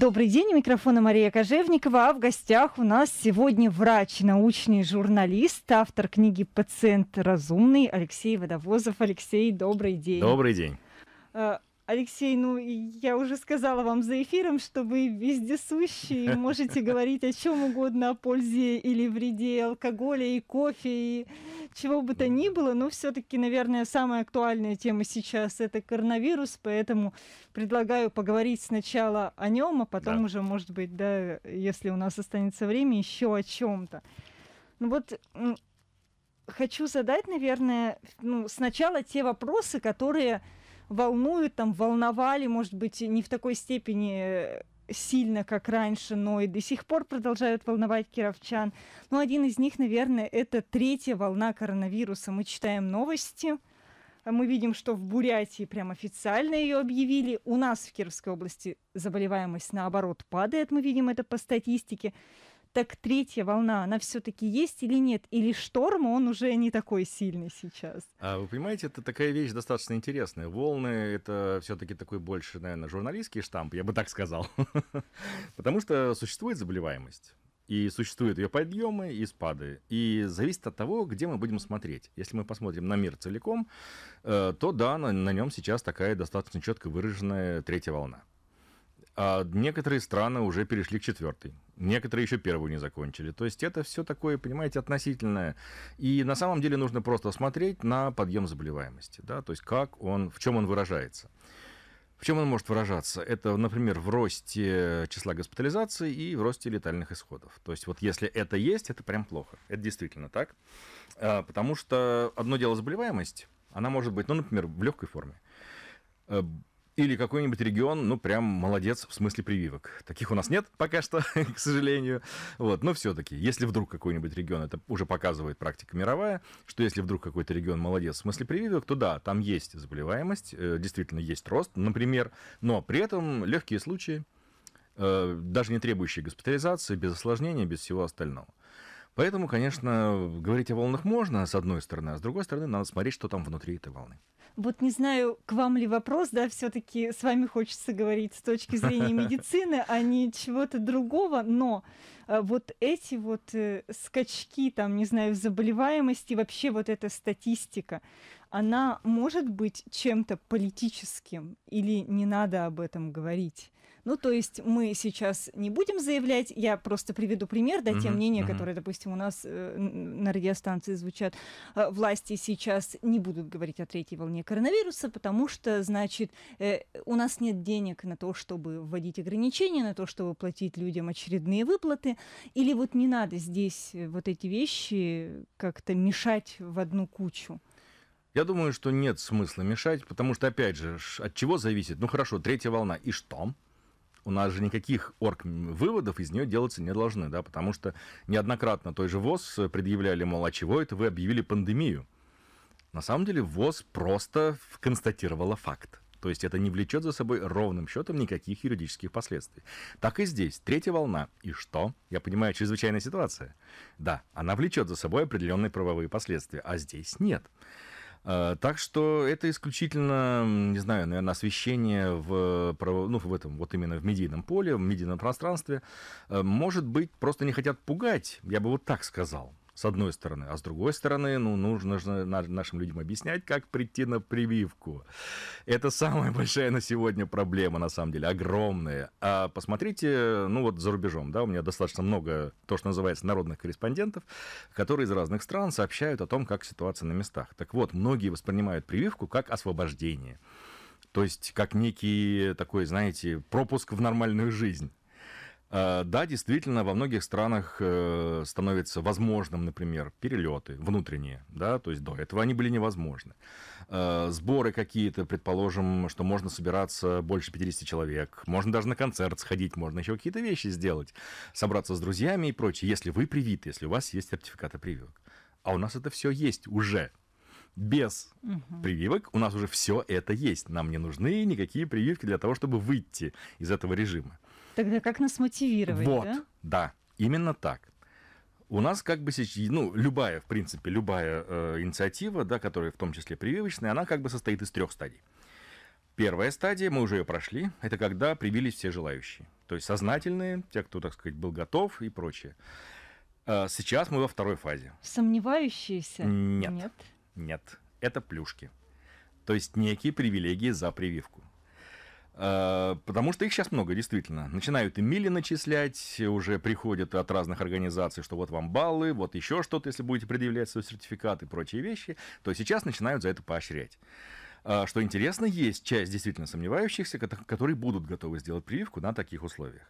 Добрый день, у микрофона Мария Кожевникова. А в гостях у нас сегодня врач, научный журналист, автор книги «Пациент разумный» Алексей Водовозов. Алексей, добрый день. Добрый день. Э, Алексей, ну, я уже сказала вам за эфиром, что вы вездесущие, можете говорить о чем угодно, о пользе или вреде алкоголя и кофе, и чего бы то ни было, но все-таки, наверное, самая актуальная тема сейчас – это коронавирус, поэтому предлагаю поговорить сначала о нем, а потом да. уже, может быть, да, если у нас останется время, еще о чем-то. Ну вот хочу задать, наверное, ну, сначала те вопросы, которые волнуют, там волновали, может быть, не в такой степени э, сильно, как раньше, но и до сих пор продолжают волновать кировчан. Но ну, один из них, наверное, это третья волна коронавируса. Мы читаем новости, мы видим, что в Бурятии прям официально ее объявили. У нас в Кировской области заболеваемость, наоборот, падает. Мы видим это по статистике. Так третья волна, она все-таки есть или нет? Или шторм, он уже не такой сильный сейчас? А вы понимаете, это такая вещь достаточно интересная. Волны — это все-таки такой больше, наверное, журналистский штамп, я бы так сказал. Потому что существует заболеваемость. И существуют ее подъемы и спады. И зависит от того, где мы будем смотреть. Если мы посмотрим на мир целиком, э, то да, на, на нем сейчас такая достаточно четко выраженная третья волна. А некоторые страны уже перешли к четвертой. Некоторые еще первую не закончили. То есть это все такое, понимаете, относительное. И на самом деле нужно просто смотреть на подъем заболеваемости. Да? То есть как он, в чем он выражается. В чем он может выражаться? Это, например, в росте числа госпитализаций и в росте летальных исходов. То есть вот если это есть, это прям плохо. Это действительно так. А, потому что одно дело заболеваемость, она может быть, ну, например, в легкой форме э, или какой-нибудь регион, ну, прям молодец в смысле прививок. Таких у нас нет пока что, к сожалению. Вот, но все-таки, если вдруг какой-нибудь регион, это уже показывает практика мировая, что если вдруг какой-то регион молодец в смысле прививок, то да, там есть заболеваемость, э, действительно есть рост, например, но при этом легкие случаи, э, даже не требующие госпитализации, без осложнений, без всего остального. Поэтому, конечно, говорить о волнах можно, с одной стороны, а с другой стороны, надо смотреть, что там внутри этой волны. Вот не знаю, к вам ли вопрос, да, все-таки с вами хочется говорить с точки зрения медицины, а не чего-то другого, но э, вот эти вот э, скачки, там, не знаю, заболеваемости, вообще вот эта статистика, она может быть чем-то политическим или не надо об этом говорить? Ну, то есть мы сейчас не будем заявлять, я просто приведу пример, да, те мнения, которые, допустим, у нас э, на радиостанции звучат. Э, власти сейчас не будут говорить о третьей волне коронавируса, потому что, значит, э, у нас нет денег на то, чтобы вводить ограничения, на то, чтобы платить людям очередные выплаты, или вот не надо здесь э, вот эти вещи как-то мешать в одну кучу. Я думаю, что нет смысла мешать, потому что, опять же, от чего зависит? Ну хорошо, третья волна, и что? у нас же никаких орг выводов из нее делаться не должны, да, потому что неоднократно той же ВОЗ предъявляли, мол, а чего это вы объявили пандемию? На самом деле ВОЗ просто констатировала факт. То есть это не влечет за собой ровным счетом никаких юридических последствий. Так и здесь. Третья волна. И что? Я понимаю, чрезвычайная ситуация. Да, она влечет за собой определенные правовые последствия, а здесь нет. Э, так что это исключительно, не знаю, наверное, освещение в, э, ну, в этом, вот именно в медийном поле, в медийном пространстве. Э, может быть, просто не хотят пугать, я бы вот так сказал с одной стороны. А с другой стороны, ну, нужно же нашим людям объяснять, как прийти на прививку. Это самая большая на сегодня проблема, на самом деле, огромная. А посмотрите, ну, вот за рубежом, да, у меня достаточно много, то, что называется, народных корреспондентов, которые из разных стран сообщают о том, как ситуация на местах. Так вот, многие воспринимают прививку как освобождение. То есть, как некий такой, знаете, пропуск в нормальную жизнь. Э, да, действительно, во многих странах э, становится возможным, например, перелеты внутренние, да, то есть до этого они были невозможны. Э, сборы какие-то, предположим, что можно собираться больше 50 человек, можно даже на концерт сходить, можно еще какие-то вещи сделать, собраться с друзьями и прочее, если вы привит, если у вас есть сертификаты прививок. А у нас это все есть уже, без угу. прививок у нас уже все это есть. Нам не нужны никакие прививки для того, чтобы выйти из этого режима. Тогда как нас мотивировать? Вот, да, да именно так. У нас как бы сейчас, ну, любая, в принципе, любая э, инициатива, да, которая в том числе прививочная, она как бы состоит из трех стадий. Первая стадия, мы уже ее прошли, это когда привились все желающие. То есть сознательные, те, кто, так сказать, был готов и прочее. Э, сейчас мы во второй фазе. Сомневающиеся? Нет. Нет. Нет. Это плюшки. То есть некие привилегии за прививку. Э, потому что их сейчас много, действительно. Начинают и мили начислять, уже приходят от разных организаций, что вот вам баллы, вот еще что-то, если будете предъявлять свой сертификат и прочие вещи. То сейчас начинают за это поощрять. Э, что интересно, есть часть действительно сомневающихся, которые будут готовы сделать прививку на таких условиях.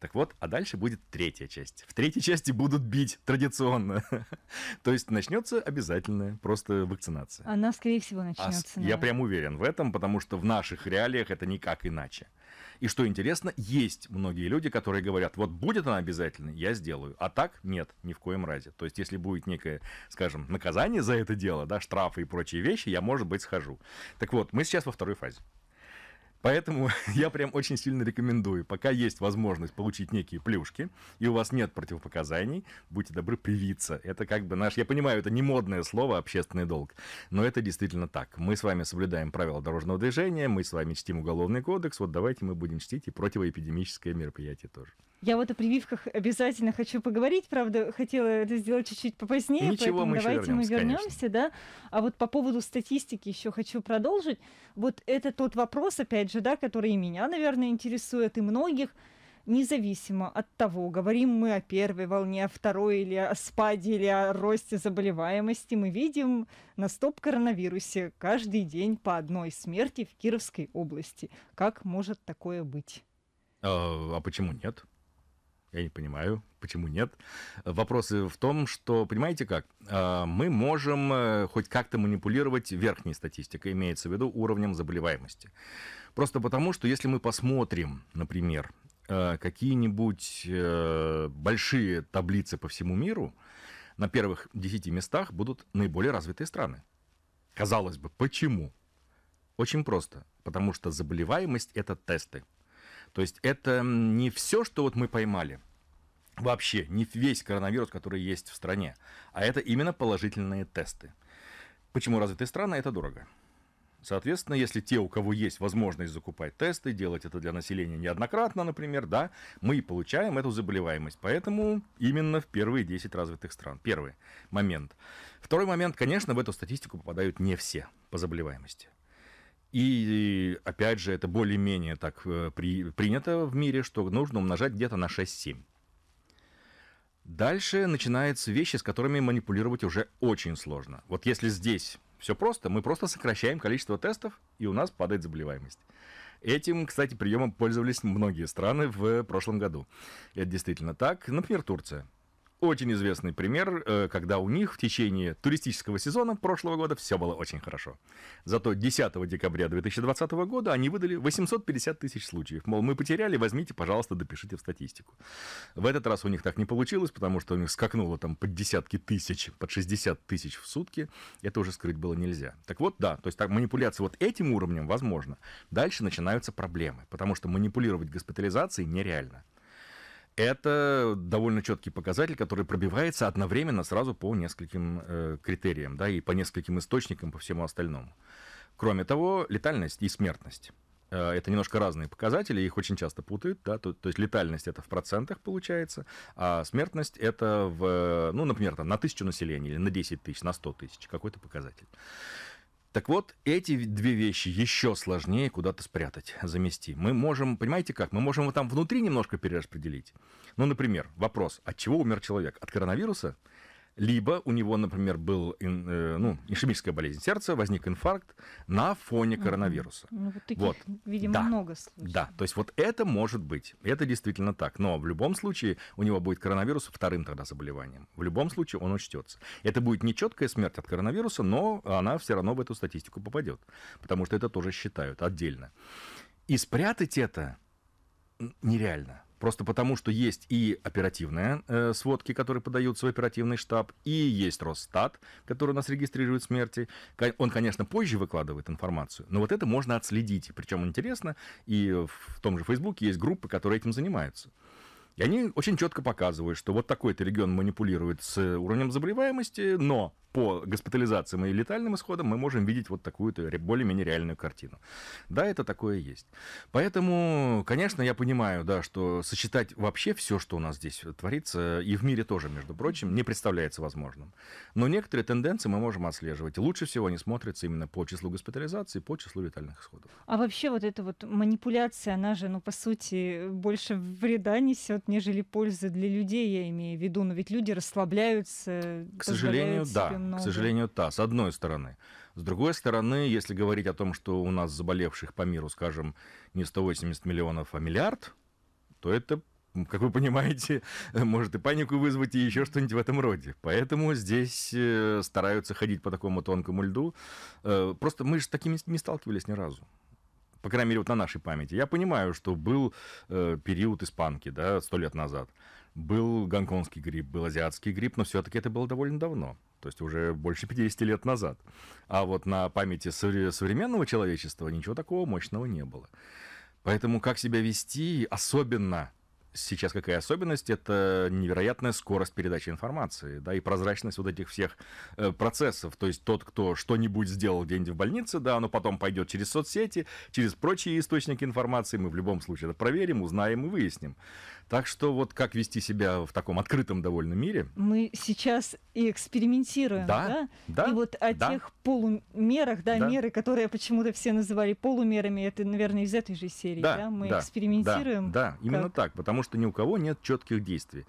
Так вот, а дальше будет третья часть. В третьей части будут бить традиционно. То есть начнется обязательная просто вакцинация. Она, скорее всего, а начнется. А, я прям уверен в этом, потому что в наших реалиях это никак иначе. И что интересно, есть многие люди, которые говорят, вот будет она обязательно, я сделаю. А так нет, ни в коем разе. То есть, если будет некое, скажем, наказание за это дело, да, штрафы и прочие вещи, я, может быть, схожу. Так вот, мы сейчас во второй фазе. Поэтому я прям очень сильно рекомендую, пока есть возможность получить некие плюшки, и у вас нет противопоказаний, будьте добры привиться. Это как бы наш, я понимаю, это не модное слово, общественный долг, но это действительно так. Мы с вами соблюдаем правила дорожного движения, мы с вами чтим уголовный кодекс, вот давайте мы будем чтить и противоэпидемическое мероприятие тоже. Я вот о прививках обязательно хочу поговорить, правда, хотела это сделать чуть-чуть попозднее, Ничего, поэтому мы давайте вернемся, мы вернемся, конечно. да. А вот по поводу статистики еще хочу продолжить. Вот это тот вопрос, опять же, да, который и меня, наверное, интересует, и многих независимо от того, говорим мы о первой волне, о второй или о спаде, или о росте заболеваемости, мы видим на стоп-коронавирусе каждый день по одной смерти в Кировской области. Как может такое быть? А, а почему нет? Я не понимаю, почему нет. Вопросы в том, что, понимаете как, а, мы можем э, хоть как-то манипулировать верхней статистикой, имеется в виду уровнем заболеваемости. Просто потому, что если мы посмотрим, например, э, какие-нибудь э, большие таблицы по всему миру, на первых 10 местах будут наиболее развитые страны. Казалось бы, почему? Очень просто. Потому что заболеваемость – это тесты. То есть это не все, что вот мы поймали вообще, не весь коронавирус, который есть в стране, а это именно положительные тесты. Почему развитые страны это дорого? Соответственно, если те, у кого есть возможность закупать тесты, делать это для населения неоднократно, например, да, мы и получаем эту заболеваемость. Поэтому именно в первые 10 развитых стран. Первый момент. Второй момент, конечно, в эту статистику попадают не все по заболеваемости. И, опять же, это более-менее так э, при, принято в мире, что нужно умножать где-то на 6-7. Дальше начинаются вещи, с которыми манипулировать уже очень сложно. Вот если здесь все просто, мы просто сокращаем количество тестов, и у нас падает заболеваемость. Этим, кстати, приемом пользовались многие страны в прошлом году. Это действительно так. Например, Турция очень известный пример, э, когда у них в течение туристического сезона прошлого года все было очень хорошо. Зато 10 декабря 2020 года они выдали 850 тысяч случаев. Мол, мы потеряли, возьмите, пожалуйста, допишите в статистику. В этот раз у них так не получилось, потому что у них скакнуло там под десятки тысяч, под 60 тысяч в сутки. Это уже скрыть было нельзя. Так вот, да, то есть так, манипуляция вот этим уровнем возможно. Дальше начинаются проблемы, потому что манипулировать госпитализацией нереально это довольно четкий показатель, который пробивается одновременно сразу по нескольким э, критериям, да, и по нескольким источникам, по всему остальному. Кроме того, летальность и смертность. Э, это немножко разные показатели, их очень часто путают, да, то, то есть летальность это в процентах получается, а смертность это в, э, ну, например, там, на тысячу населения или на 10 тысяч, на 100 тысяч, какой-то показатель. Так вот, эти две вещи еще сложнее куда-то спрятать, замести. Мы можем, понимаете как, мы можем его там внутри немножко перераспределить. Ну, например, вопрос, от чего умер человек? От коронавируса? Либо у него, например, был э, ну, ишемическая болезнь сердца, возник инфаркт на фоне коронавируса. Ну, вот таких, вот. видимо, да. много случаев. Да, то есть вот это может быть, это действительно так. Но в любом случае у него будет коронавирус вторым тогда заболеванием. В любом случае он учтется. Это будет нечеткая смерть от коронавируса, но она все равно в эту статистику попадет, потому что это тоже считают отдельно. И спрятать это нереально. Просто потому, что есть и оперативные э, сводки, которые подаются в оперативный штаб, и есть Росстат, который у нас регистрирует смерти. Он, конечно, позже выкладывает информацию, но вот это можно отследить. Причем интересно, и в том же Фейсбуке есть группы, которые этим занимаются. И они очень четко показывают, что вот такой-то регион манипулирует с уровнем заболеваемости, но по госпитализациям и летальным исходам мы можем видеть вот такую-то более-менее реальную картину. Да, это такое есть. Поэтому, конечно, я понимаю, да, что сочетать вообще все, что у нас здесь творится, и в мире тоже, между прочим, не представляется возможным. Но некоторые тенденции мы можем отслеживать. лучше всего они смотрятся именно по числу госпитализации, по числу летальных исходов. А вообще вот эта вот манипуляция, она же, ну, по сути, больше вреда несет, нежели пользы для людей, я имею в виду. Но ведь люди расслабляются. К сожалению, да. Много. К сожалению, да. С одной стороны. С другой стороны, если говорить о том, что у нас заболевших по миру, скажем, не 180 миллионов, а миллиард, то это как вы понимаете, может и панику вызвать, и еще что-нибудь в этом роде. Поэтому здесь э, стараются ходить по такому тонкому льду. Э, просто мы же с такими не сталкивались ни разу по крайней мере, вот на нашей памяти. Я понимаю, что был э, период испанки, да, сто лет назад. Был гонконгский грипп, был азиатский грипп, но все-таки это было довольно давно. То есть уже больше 50 лет назад. А вот на памяти современного человечества ничего такого мощного не было. Поэтому как себя вести, особенно сейчас какая особенность, это невероятная скорость передачи информации, да, и прозрачность вот этих всех э, процессов. То есть тот, кто что-нибудь сделал где-нибудь в больнице, да, оно потом пойдет через соцсети, через прочие источники информации, мы в любом случае это проверим, узнаем и выясним. Так что вот как вести себя в таком открытом довольно мире. Мы сейчас и экспериментируем, да? да? да и вот о да. тех полумерах, да, да, меры, которые почему-то все называли полумерами, это, наверное, из этой же серии, да? да? Мы да, экспериментируем. Да, да как... именно так, потому что ни у кого нет четких действий.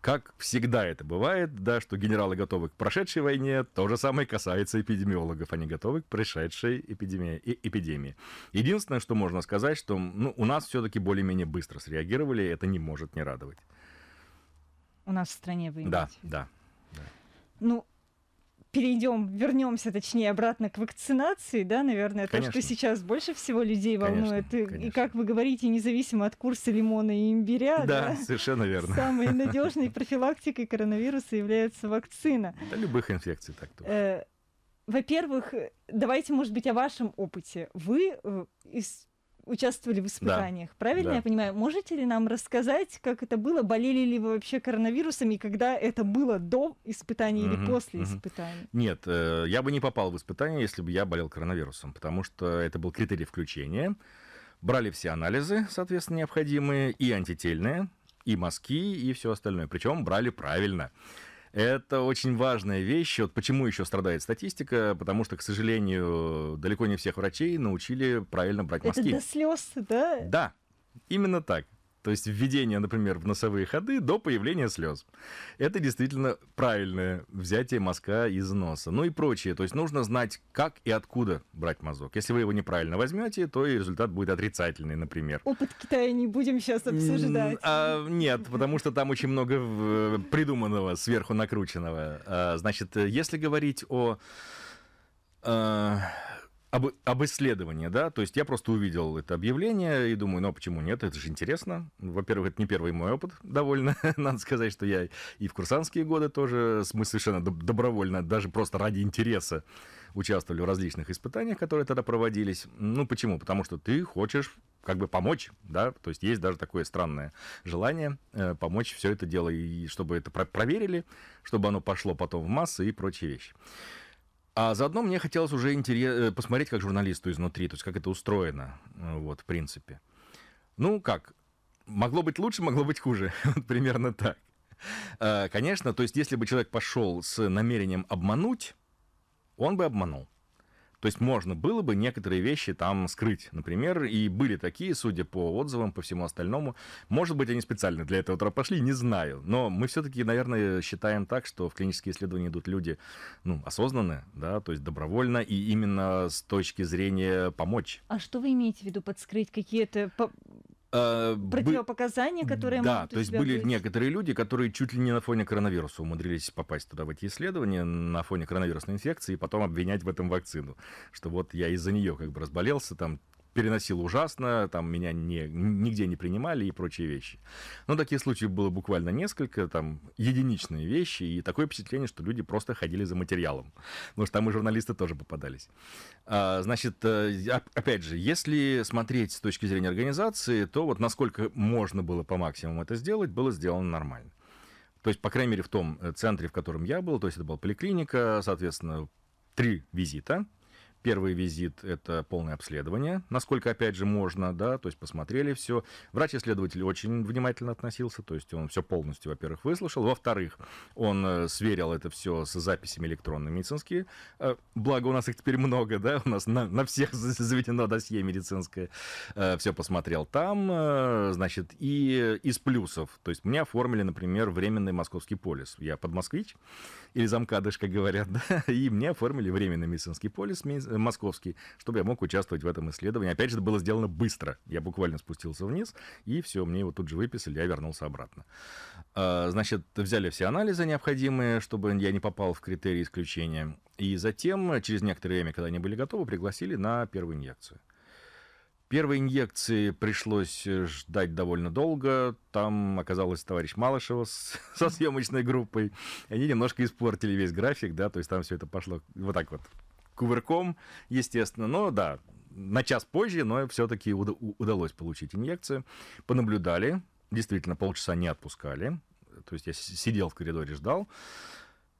Как всегда это бывает, да, что генералы готовы к прошедшей войне, то же самое касается эпидемиологов, они готовы к пришедшей эпидемии. И эпидемии. Единственное, что можно сказать, что ну, у нас все-таки более-менее быстро среагировали, это не может может не радовать. У нас в стране вы да, да, да. Ну, перейдем, вернемся, точнее, обратно к вакцинации, да, наверное, конечно. то, что сейчас больше всего людей волнует. Конечно, и, конечно. и как вы говорите, независимо от курса лимона и имбиря. Да, да совершенно верно. Самой надежной профилактикой коронавируса является вакцина. Да, любых инфекций так тоже. Э, во-первых, давайте, может быть, о вашем опыте. Вы э, из участвовали в испытаниях, да. правильно да. я понимаю? Можете ли нам рассказать, как это было? Болели ли вы вообще коронавирусом и когда это было до испытаний угу, или после угу. испытаний? Нет, э, я бы не попал в испытания, если бы я болел коронавирусом, потому что это был критерий включения. Брали все анализы, соответственно, необходимые, и антительные, и мазки, и все остальное. Причем брали правильно. Это очень важная вещь. Вот почему еще страдает статистика? Потому что, к сожалению, далеко не всех врачей научили правильно брать маски. Это до слез, да? Да, именно так. То есть введение, например, в носовые ходы до появления слез. Это действительно правильное взятие мазка из носа. Ну и прочее. То есть нужно знать, как и откуда брать мазок. Если вы его неправильно возьмете, то и результат будет отрицательный, например. Опыт Китая не будем сейчас обсуждать. А, нет, потому что там очень много э, придуманного, сверху накрученного. А, значит, э, если говорить о э, об, об исследовании, да, то есть я просто увидел это объявление и думаю, ну а почему нет, это же интересно. Во-первых, это не первый мой опыт довольно. Надо сказать, что я и в курсантские годы тоже мы совершенно добровольно, даже просто ради интереса участвовали в различных испытаниях, которые тогда проводились. Ну почему? Потому что ты хочешь как бы помочь, да, то есть есть даже такое странное желание э, помочь все это дело, и чтобы это про проверили, чтобы оно пошло потом в массы и прочие вещи. А заодно мне хотелось уже интерес... Э, посмотреть, как журналисту изнутри, то есть как это устроено, э, вот, в принципе. Ну, как, могло быть лучше, могло быть хуже, примерно так. Э, конечно, то есть если бы человек пошел с намерением обмануть, он бы обманул. То есть можно было бы некоторые вещи там скрыть, например, и были такие, судя по отзывам, по всему остальному. Может быть, они специально для этого пошли, не знаю. Но мы все-таки, наверное, считаем так, что в клинические исследования идут люди ну, осознанные, да, то есть добровольно и именно с точки зрения помочь. А что вы имеете в виду подскрыть какие-то Э, Противопоказания, которые Да, то есть были быть. некоторые люди, которые чуть ли не на фоне коронавируса умудрились попасть туда в эти исследования, на фоне коронавирусной инфекции, и потом обвинять в этом вакцину. Что вот я из-за нее как бы разболелся, там переносил ужасно, там меня не, нигде не принимали и прочие вещи. Но таких случаев было буквально несколько, там единичные вещи, и такое впечатление, что люди просто ходили за материалом. Потому что там и журналисты тоже попадались. А, значит, э, опять же, если смотреть с точки зрения организации, то вот насколько можно было по максимуму это сделать, было сделано нормально. То есть, по крайней мере, в том э, центре, в котором я был, то есть это была поликлиника, соответственно, три визита – Первый визит – это полное обследование, насколько, опять же, можно, да, то есть посмотрели все. Врач-исследователь очень внимательно относился, то есть он все полностью, во-первых, выслушал. Во-вторых, он э, сверил это все с записями электронные медицинские. Э, благо, у нас их теперь много, да, у нас на, на всех заведено досье медицинское. Э, все посмотрел там, значит, и из плюсов. То есть мне оформили, например, временный московский полис. Я подмосквич, или замкадыш, как говорят, да, и мне оформили временный медицинский полис Э, московский, чтобы я мог участвовать в этом исследовании. Опять же, это было сделано быстро. Я буквально спустился вниз, и все, мне его тут же выписали, я вернулся обратно. А, значит, взяли все анализы необходимые, чтобы я не попал в критерии исключения. И затем, через некоторое время, когда они были готовы, пригласили на первую инъекцию. Первой инъекции пришлось э, ждать довольно долго. Там оказалось товарищ Малышева с, со съемочной группой. Они немножко испортили весь график, да, то есть там все это пошло вот так вот кувырком, естественно. Но да, на час позже, но все-таки удалось получить инъекцию. Понаблюдали, действительно, полчаса не отпускали. То есть я сидел в коридоре, ждал.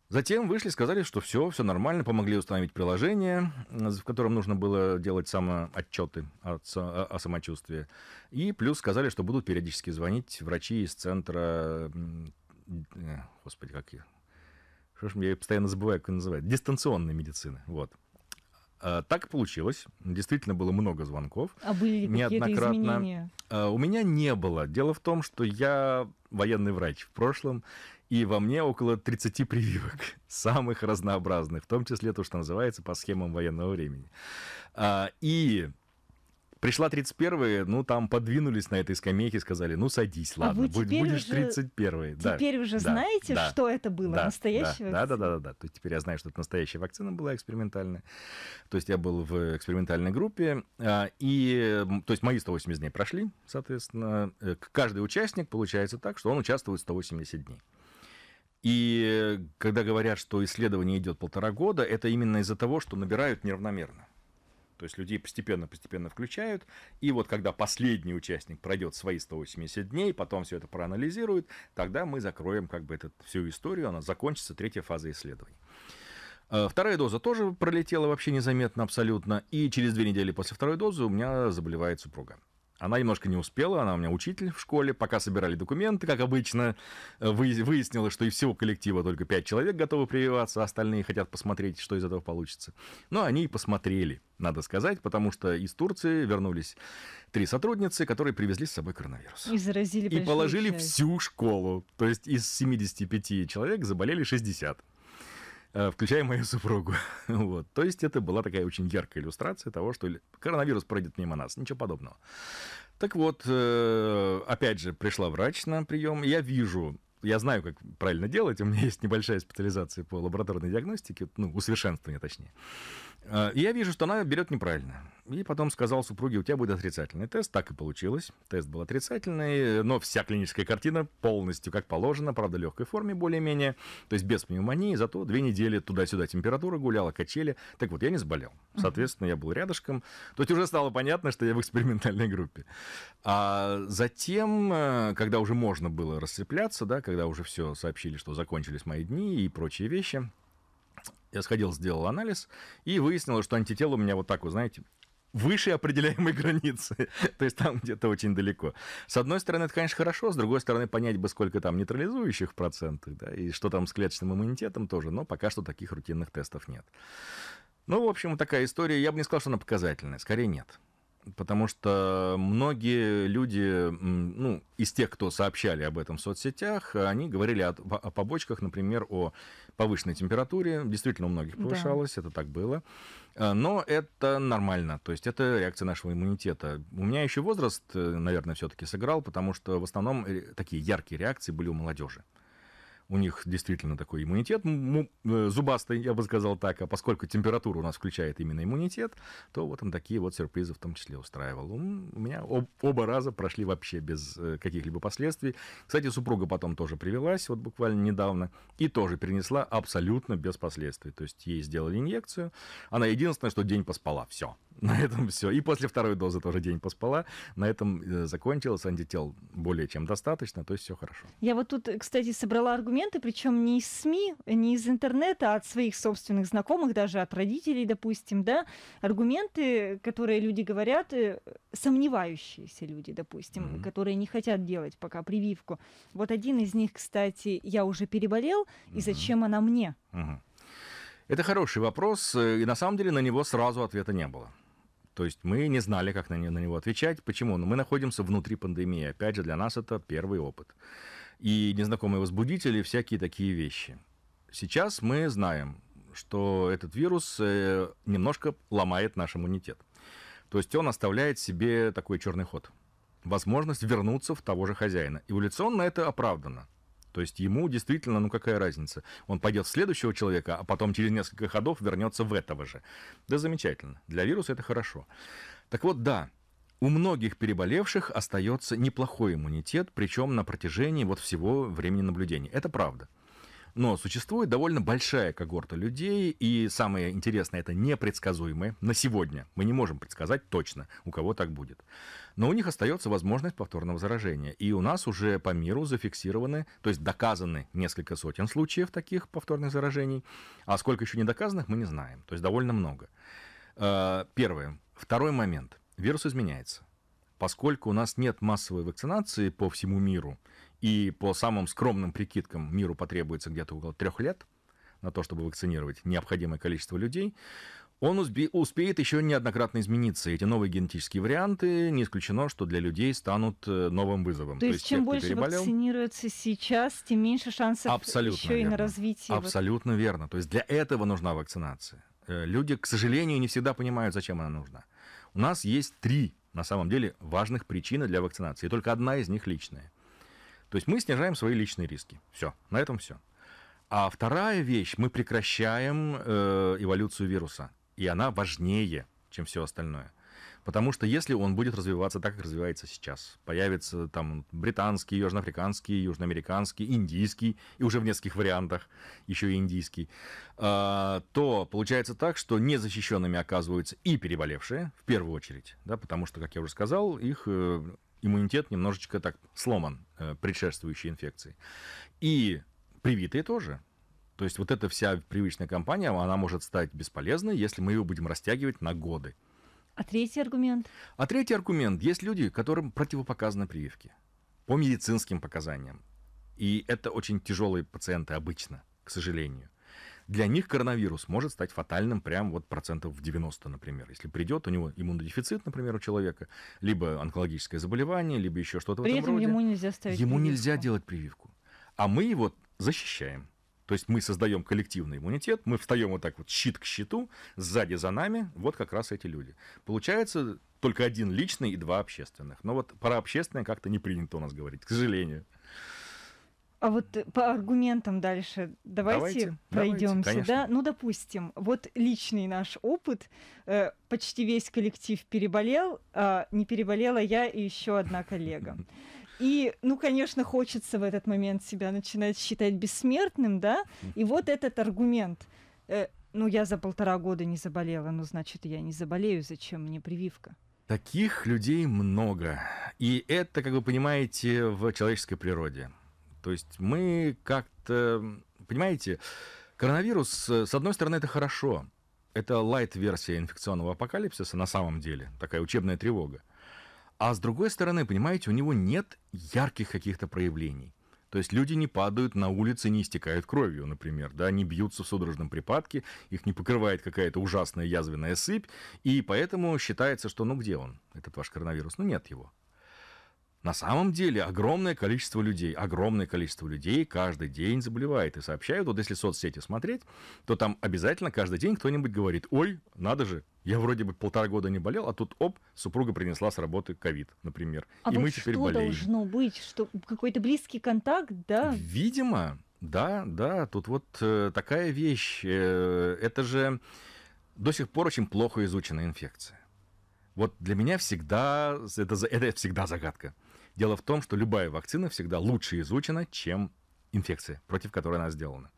Затем вышли, сказали, что все, все нормально, помогли установить приложение, в котором нужно было делать самоотчеты о, о самочувствии. И плюс сказали, что будут периодически звонить врачи из центра... Э, господи, как я... Что ж, я постоянно забываю, как он называет. Дистанционной медицины. Вот. Э, так получилось. Действительно было много звонков. А были ли неоднократно. изменения? Э, у меня не было. Дело в том, что я военный врач в прошлом, и во мне около 30 прививок, самых разнообразных, в том числе то, что называется по схемам военного времени. А, и Пришла 31-е, ну там подвинулись на этой скамейке, сказали, ну садись, а ладно, а будь, будешь 31-й. Да, теперь уже да, знаете, да, что это было, да, настоящая да, вакцина? Да, да, да, да, да. То есть теперь я знаю, что это настоящая вакцина была экспериментальная. То есть я был в экспериментальной группе, а, и, то есть мои 180 дней прошли, соответственно, э, каждый участник получается так, что он участвует 180 дней. И э, когда говорят, что исследование идет полтора года, это именно из-за того, что набирают неравномерно. То есть людей постепенно-постепенно включают. И вот когда последний участник пройдет свои 180 дней, потом все это проанализирует, тогда мы закроем как бы эту всю историю, она закончится, третья фаза исследований. Э, вторая доза тоже пролетела вообще незаметно абсолютно. И через две недели после второй дозы у меня заболевает супруга. Она немножко не успела, она у меня учитель в школе, пока собирали документы, как обычно, э, выяснилось, что из всего коллектива только 5 человек готовы прививаться, а остальные хотят посмотреть, что из этого получится. Но ну, они и посмотрели, надо сказать, потому что из Турции вернулись три сотрудницы, которые привезли с собой коронавирус. И заразили И положили часть. всю школу. То есть из 75 человек заболели 60. Э, включая мою супругу. вот. То есть это была такая очень яркая иллюстрация того, что коронавирус пройдет мимо нас, ничего подобного. Так вот, э, опять же, пришла врач на прием, я вижу я знаю, как правильно делать. У меня есть небольшая специализация по лабораторной диагностике, ну, усовершенствование, точнее. А, я вижу, что она берет неправильно. И потом сказал супруге, у тебя будет отрицательный тест. Так и получилось. Тест был отрицательный, но вся клиническая картина полностью как положено, правда, в легкой форме более-менее, то есть без пневмонии, зато две недели туда-сюда температура гуляла, качели. Так вот, я не заболел. Соответственно, я был рядышком. То есть уже стало понятно, что я в экспериментальной группе. А затем, э, когда уже можно было расцепляться, да, когда уже все сообщили, что закончились мои дни и прочие вещи, я сходил, сделал анализ и выяснилось, что антитела у меня вот так, вы знаете, выше определяемой границы. То есть там где-то очень далеко. С одной стороны, это, конечно, хорошо, с другой стороны, понять бы, сколько там нейтрализующих процентов, да, и что там с клеточным иммунитетом тоже, но пока что таких рутинных тестов нет. Ну, в общем, такая история. Я бы не сказал, что она показательная. Скорее, нет потому что многие люди, ну, из тех, кто сообщали об этом в соцсетях, они говорили о, о побочках, например, о повышенной температуре. Действительно, у многих повышалось, да. это так было. Э, но это нормально, то есть это реакция нашего иммунитета. У меня еще возраст, э, наверное, все-таки сыграл, потому что в основном такие яркие реакции были у молодежи у них действительно такой иммунитет э, зубастый, я бы сказал так, а поскольку температура у нас включает именно иммунитет, то вот он такие вот сюрпризы в том числе устраивал. У меня об, оба раза прошли вообще без э, каких-либо последствий. Кстати, супруга потом тоже привелась, вот буквально недавно, и тоже перенесла абсолютно без последствий. То есть ей сделали инъекцию, она единственное, что день поспала, все. На этом все. И после второй дозы тоже день поспала. На этом э, закончилось. Антител более чем достаточно, то есть все хорошо. Я вот тут, кстати, собрала аргумент комплименты, причем не из СМИ, не из интернета, а от своих собственных знакомых, даже от родителей, допустим, да, аргументы, которые люди говорят, э, сомневающиеся люди, допустим, mm-hmm. которые не хотят делать пока прививку. Вот один из них, кстати, я уже переболел, mm-hmm. и зачем она мне? Mm-hmm. Это хороший вопрос, э, и на самом деле на него сразу ответа не было. То есть мы не знали, как на, него отвечать. Почему? Но мы находимся внутри пандемии. Опять же, для нас это первый опыт и незнакомые возбудители, всякие такие вещи. Сейчас мы знаем, что этот вирус э, немножко ломает наш иммунитет. То есть он оставляет себе такой черный ход. Возможность вернуться в того же хозяина. Эволюционно это оправдано. То есть ему действительно, ну какая разница? Он пойдет в следующего человека, а потом через несколько ходов вернется в этого же. Да замечательно. Для вируса это хорошо. Так вот, да, у многих переболевших остается неплохой иммунитет, причем на протяжении вот всего времени наблюдения. Это правда. Но существует довольно большая когорта людей, и самое интересное, это непредсказуемое на сегодня. Мы не можем предсказать точно, у кого так будет. Но у них остается возможность повторного заражения. И у нас уже по миру зафиксированы, то есть доказаны несколько сотен случаев таких повторных заражений. А сколько еще недоказанных мы не знаем. То есть довольно много. Э, первое. Второй момент вирус изменяется. Поскольку у нас нет массовой вакцинации по всему миру, и по самым скромным прикидкам миру потребуется где-то около трех лет на то, чтобы вакцинировать необходимое количество людей, он успеет еще неоднократно измениться. Эти новые генетические варианты, не исключено, что для людей станут э, новым вызовом. То, то есть, чем те, больше переболел, вакцинируется сейчас, тем меньше шансов Абсолютно еще верно. и на развитие. Абсолютно вот. верно. То есть для этого нужна вакцинация. Э, люди, к сожалению, не всегда понимают, зачем она нужна. У нас есть три, на самом деле, важных причины для вакцинации. И только одна из них личная. То есть мы снижаем свои личные риски. Все, на этом все. А вторая вещь, мы прекращаем э, эволюцию вируса. И она важнее, чем все остальное. Потому что если он будет развиваться так, как развивается сейчас, появится там британский, южноафриканский, южноамериканский, индийский, и уже в нескольких вариантах еще и индийский, а, то получается так, что незащищенными оказываются и переболевшие, в первую очередь, да, потому что, как я уже сказал, их э, иммунитет немножечко так сломан э, предшествующей инфекции. И привитые тоже, то есть вот эта вся привычная кампания, она может стать бесполезной, если мы ее будем растягивать на годы. А третий аргумент? А третий аргумент. Есть люди, которым противопоказаны прививки по медицинским показаниям. И это очень тяжелые пациенты обычно, к сожалению. Для них коронавирус может стать фатальным прям вот процентов в 90, например. Если придет у него иммунодефицит, например, у человека, либо онкологическое заболевание, либо еще что-то в этом этом роде. ему нельзя ставить Ему прививку. нельзя делать прививку. А мы его защищаем. То есть мы создаем коллективный иммунитет, мы встаем вот так вот щит к щиту, сзади за нами, вот как раз эти люди. Получается только один личный и два общественных. Но вот про общественное как-то не принято у нас говорить, к сожалению. А вот э, по аргументам дальше давайте, давайте пройдемся, давайте, да? Ну, допустим, вот личный наш опыт, э, почти весь коллектив переболел, а не переболела я и еще одна коллега. И, ну, конечно, хочется в этот момент себя начинать считать бессмертным, да? И вот этот аргумент. Э, ну, я за полтора года не заболела, ну, значит, я не заболею, зачем мне прививка? Таких людей много. И это, как вы понимаете, в человеческой природе. То есть мы как-то... Понимаете, коронавирус, э, с одной стороны, это хорошо. Это лайт-версия инфекционного апокалипсиса на самом деле, такая учебная тревога. А с другой стороны, понимаете, у него нет ярких каких-то проявлений. То есть люди не падают на улице, не истекают кровью, например, да, не бьются в судорожном припадке, их не покрывает какая-то ужасная язвенная сыпь, и поэтому считается, что ну где он, этот ваш коронавирус? Ну нет его. На самом деле огромное количество людей, огромное количество людей каждый день заболевает и сообщают. Вот если соцсети смотреть, то там обязательно каждый день кто-нибудь говорит, ой, надо же, я вроде бы полтора года не болел, а тут оп, супруга принесла с работы ковид, например. А и вот мы теперь что болеем. должно быть, что какой-то близкий контакт, да? Видимо, да, да, тут вот э, такая вещь. Э, это же до сих пор очень плохо изученная инфекция. Вот для меня всегда это, это всегда загадка. Дело в том, что любая вакцина всегда лучше изучена, чем инфекция, против которой она сделана.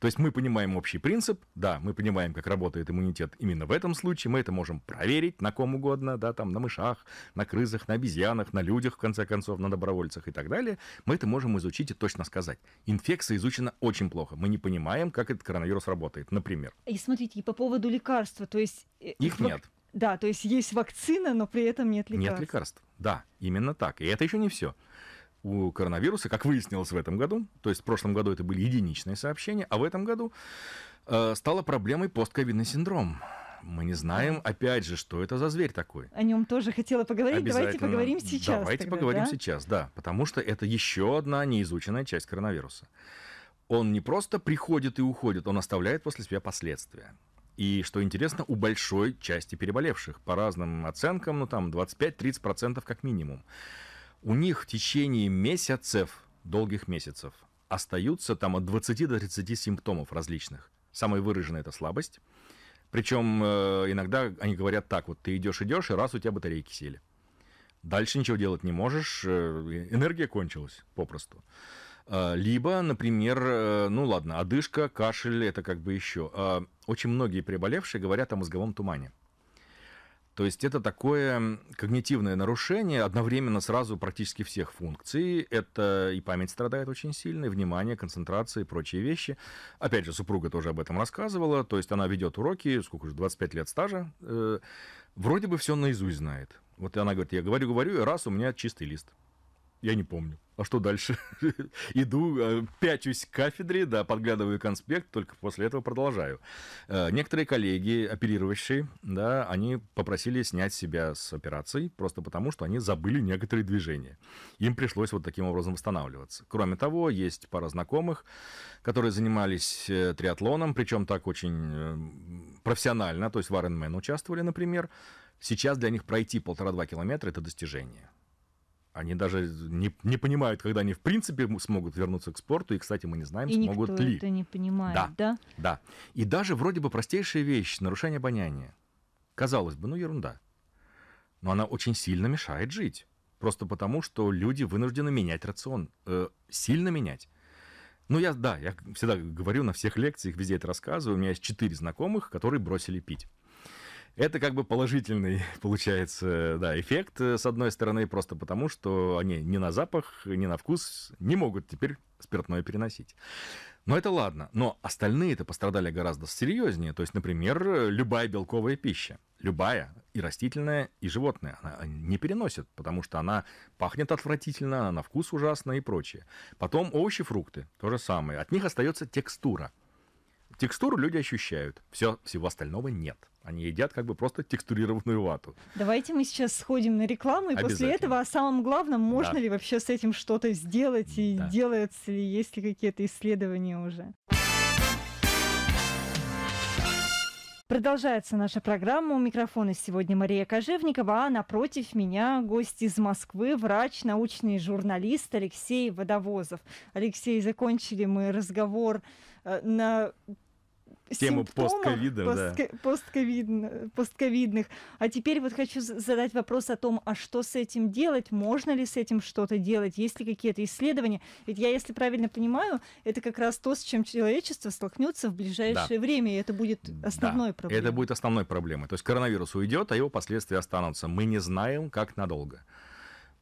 То есть мы понимаем общий принцип, да, мы понимаем, как работает иммунитет именно в этом случае, мы это можем проверить на ком угодно, да, там на мышах, на крысах, на обезьянах, на людях, в конце концов, на добровольцах и так далее. Мы это можем изучить и точно сказать. Инфекция изучена очень плохо, мы не понимаем, как этот коронавирус работает, например. И смотрите, и по поводу лекарства, то есть... Э, Их нет. Да, то есть есть вакцина, но при этом нет лекарств. Нет лекарств, да, именно так. И это еще не все. У коронавируса, как выяснилось в этом году, то есть в прошлом году это были единичные сообщения, а в этом году э, стала проблемой постковидный синдром. Мы не знаем, а. опять же, что это за зверь такой. О нем тоже хотела поговорить. Давайте поговорим сейчас. Давайте тогда, поговорим да? сейчас, да, потому что это еще одна неизученная часть коронавируса. Он не просто приходит и уходит, он оставляет после себя последствия. И, что интересно, у большой части переболевших, по разным оценкам, ну там 25-30% как минимум, у них в течение месяцев, долгих месяцев, остаются там от 20 до 30 симптомов различных. Самое выраженное это слабость. Причем э, иногда они говорят так, вот ты идешь, идешь, и раз у тебя батарейки сели. Дальше ничего делать не можешь, э, энергия кончилась попросту. А, либо, например, э, ну ладно, одышка, кашель, это как бы еще. А, очень многие приболевшие говорят о мозговом тумане. То есть это такое когнитивное нарушение одновременно сразу практически всех функций. Это и память страдает очень сильно, и внимание, концентрация и прочие вещи. Опять же, супруга тоже об этом рассказывала. То есть она ведет уроки, сколько же, 25 лет стажа. Э, вроде бы все наизусть знает. Вот она говорит, я говорю, говорю, и раз, у меня чистый лист. Я не помню. А что дальше? Иду, э, пячусь к кафедре, да, подглядываю конспект, только после этого продолжаю. Э, некоторые коллеги, оперирующие, да, они попросили снять себя с операций, просто потому, что они забыли некоторые движения. Им пришлось вот таким образом восстанавливаться. Кроме того, есть пара знакомых, которые занимались э, триатлоном, причем так очень профессионально, то есть в Ironman участвовали, например. Сейчас для них пройти полтора-два километра – это достижение. Они даже не, не понимают, когда они в принципе смогут вернуться к спорту. И, кстати, мы не знаем, и смогут никто ли. это не понимает, да, да? Да. И даже вроде бы простейшая вещь, нарушение обоняния. Казалось бы, ну ерунда. Но она очень сильно мешает жить. Просто потому, что люди вынуждены менять рацион. Э, сильно менять. Ну, я, да, я всегда говорю на всех лекциях, везде это рассказываю. У меня есть четыре знакомых, которые бросили пить. Это как бы положительный, получается, да, эффект, э, с одной стороны, просто потому, что они ни на запах, ни на вкус не могут теперь спиртное переносить. Но это ладно. Но остальные-то пострадали гораздо серьезнее. То есть, например, э, любая белковая пища. Любая, и растительная, и животная. Она э, не переносит, потому что она пахнет отвратительно, она на вкус ужасно и прочее. Потом овощи, фрукты, то же самое. От них остается текстура – Текстуру люди ощущают, все, всего остального нет. Они едят как бы просто текстурированную вату. Давайте мы сейчас сходим на рекламу, и после этого о самом главном, можно да. ли вообще с этим что-то сделать, и да. делается ли, есть ли какие-то исследования уже. Продолжается наша программа. У микрофона сегодня Мария Кожевникова, а напротив меня гость из Москвы, врач, научный журналист Алексей Водовозов. Алексей, закончили мы разговор э, на тему постковида, да. постковидных, постковидных. А теперь вот хочу задать вопрос о том, а что с этим делать? Можно ли с этим что-то делать? Есть ли какие-то исследования? Ведь я, если правильно понимаю, это как раз то, с чем человечество столкнется в ближайшее да. время, и это будет основной да. проблемой. Это будет основной проблемой. То есть коронавирус уйдет, а его последствия останутся. Мы не знаем, как надолго.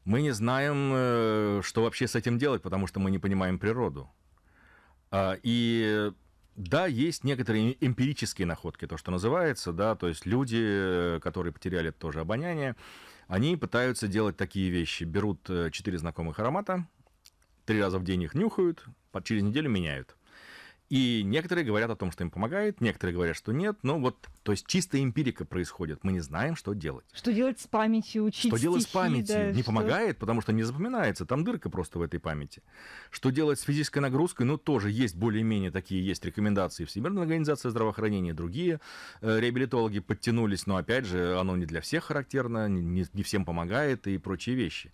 Мы не знаем, э, что вообще с этим делать, потому что мы не понимаем природу. А, и да, есть некоторые эмпирические находки, то, что называется, да, то есть люди, э, которые потеряли тоже обоняние, они пытаются делать такие вещи. Берут э, четыре знакомых аромата, три раза в день их нюхают, через неделю меняют. И некоторые говорят о том, что им помогает, некоторые говорят, что нет. Но вот, то есть чистая эмпирика происходит. Мы не знаем, что делать. Что делать с памятью, учить Что стихи, делать с памятью? Да, не что... помогает, потому что не запоминается. Там дырка просто в этой памяти. Что делать с физической нагрузкой? Ну, тоже есть более-менее такие есть рекомендации Всемирной организация здравоохранения, другие э, реабилитологи подтянулись, но, опять же, оно не для всех характерно, не, не всем помогает и прочие вещи.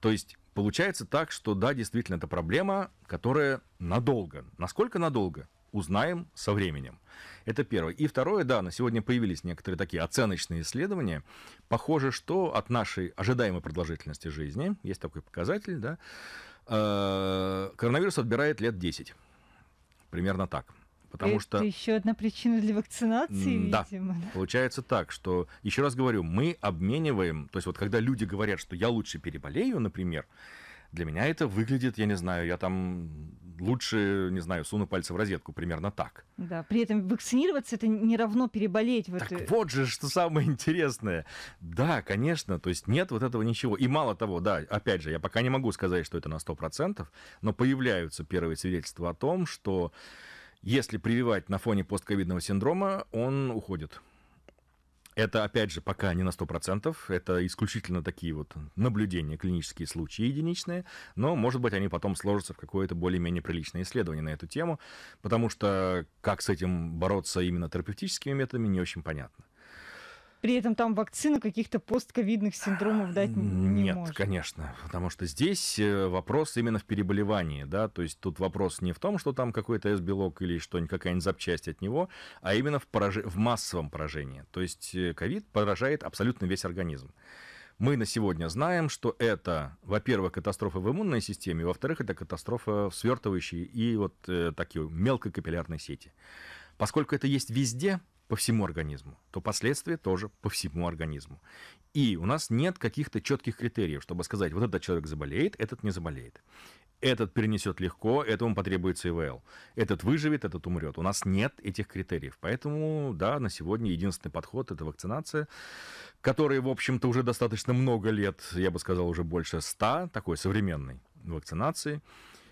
То есть Получается так, что да, действительно, это проблема, которая надолго. Насколько надолго? узнаем со временем. Это первое. И второе, да, на сегодня появились некоторые такие оценочные исследования. Похоже, что от нашей ожидаемой продолжительности жизни, есть такой показатель, да, э, коронавирус отбирает лет 10. Примерно так. Потому это что... еще одна причина для вакцинации, да. видимо. Получается так, что, еще раз говорю, мы обмениваем, то есть вот когда люди говорят, что я лучше переболею, например, для меня это выглядит, я не знаю, я там лучше, не знаю, суну пальцы в розетку, примерно так. Да, при этом вакцинироваться это не равно переболеть. Вот... Так это... вот же, что самое интересное. Да, конечно, то есть нет вот этого ничего. И мало того, да, опять же, я пока не могу сказать, что это на 100%, но появляются первые свидетельства о том, что если прививать на фоне постковидного синдрома, он уходит. Это, опять же, пока не на 100%, это исключительно такие вот наблюдения, клинические случаи единичные, но, может быть, они потом сложатся в какое-то более-менее приличное исследование на эту тему, потому что как с этим бороться именно терапевтическими методами, не очень понятно. При этом там вакцина каких-то постковидных синдромов дать не Нет, конечно, потому что здесь э, вопрос именно в переболевании, да, то есть тут вопрос не в том, что там какой-то С-белок или что-нибудь, какая-нибудь запчасть от него, а именно в, пораж... в массовом поражении. То есть э, ковид поражает абсолютно весь организм. Мы на сегодня знаем, что это, во-первых, катастрофа в иммунной системе, во-вторых, это катастрофа в свертывающей и вот э, такие мелкокапиллярной сети. Поскольку это есть везде, по всему организму, то последствия тоже по всему организму. И у нас нет каких-то четких критериев, чтобы сказать, вот этот человек заболеет, этот не заболеет. Этот перенесет легко, этому потребуется ИВЛ. Этот выживет, этот умрет. У нас нет этих критериев. Поэтому, да, на сегодня единственный подход – это вакцинация, которой, в общем-то, уже достаточно много лет, я бы сказал, уже больше ста, такой современной вакцинации.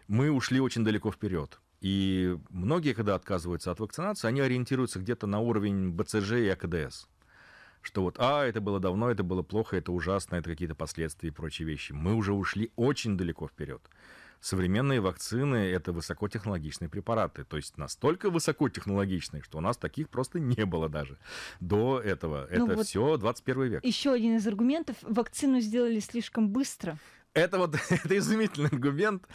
Мы ушли очень далеко вперед и многие, когда отказываются от вакцинации, они ориентируются где-то на уровень БЦЖ и АКДС. Что вот, а, это было давно, это было плохо, это ужасно, это какие-то последствия и прочие вещи. Мы уже ушли очень далеко вперед. Современные вакцины – это высокотехнологичные препараты. То есть настолько высокотехнологичные, что у нас таких просто не было даже до этого. Ну это вот все 21 век. Еще один из аргументов – вакцину сделали слишком быстро. Это вот это изумительный аргумент,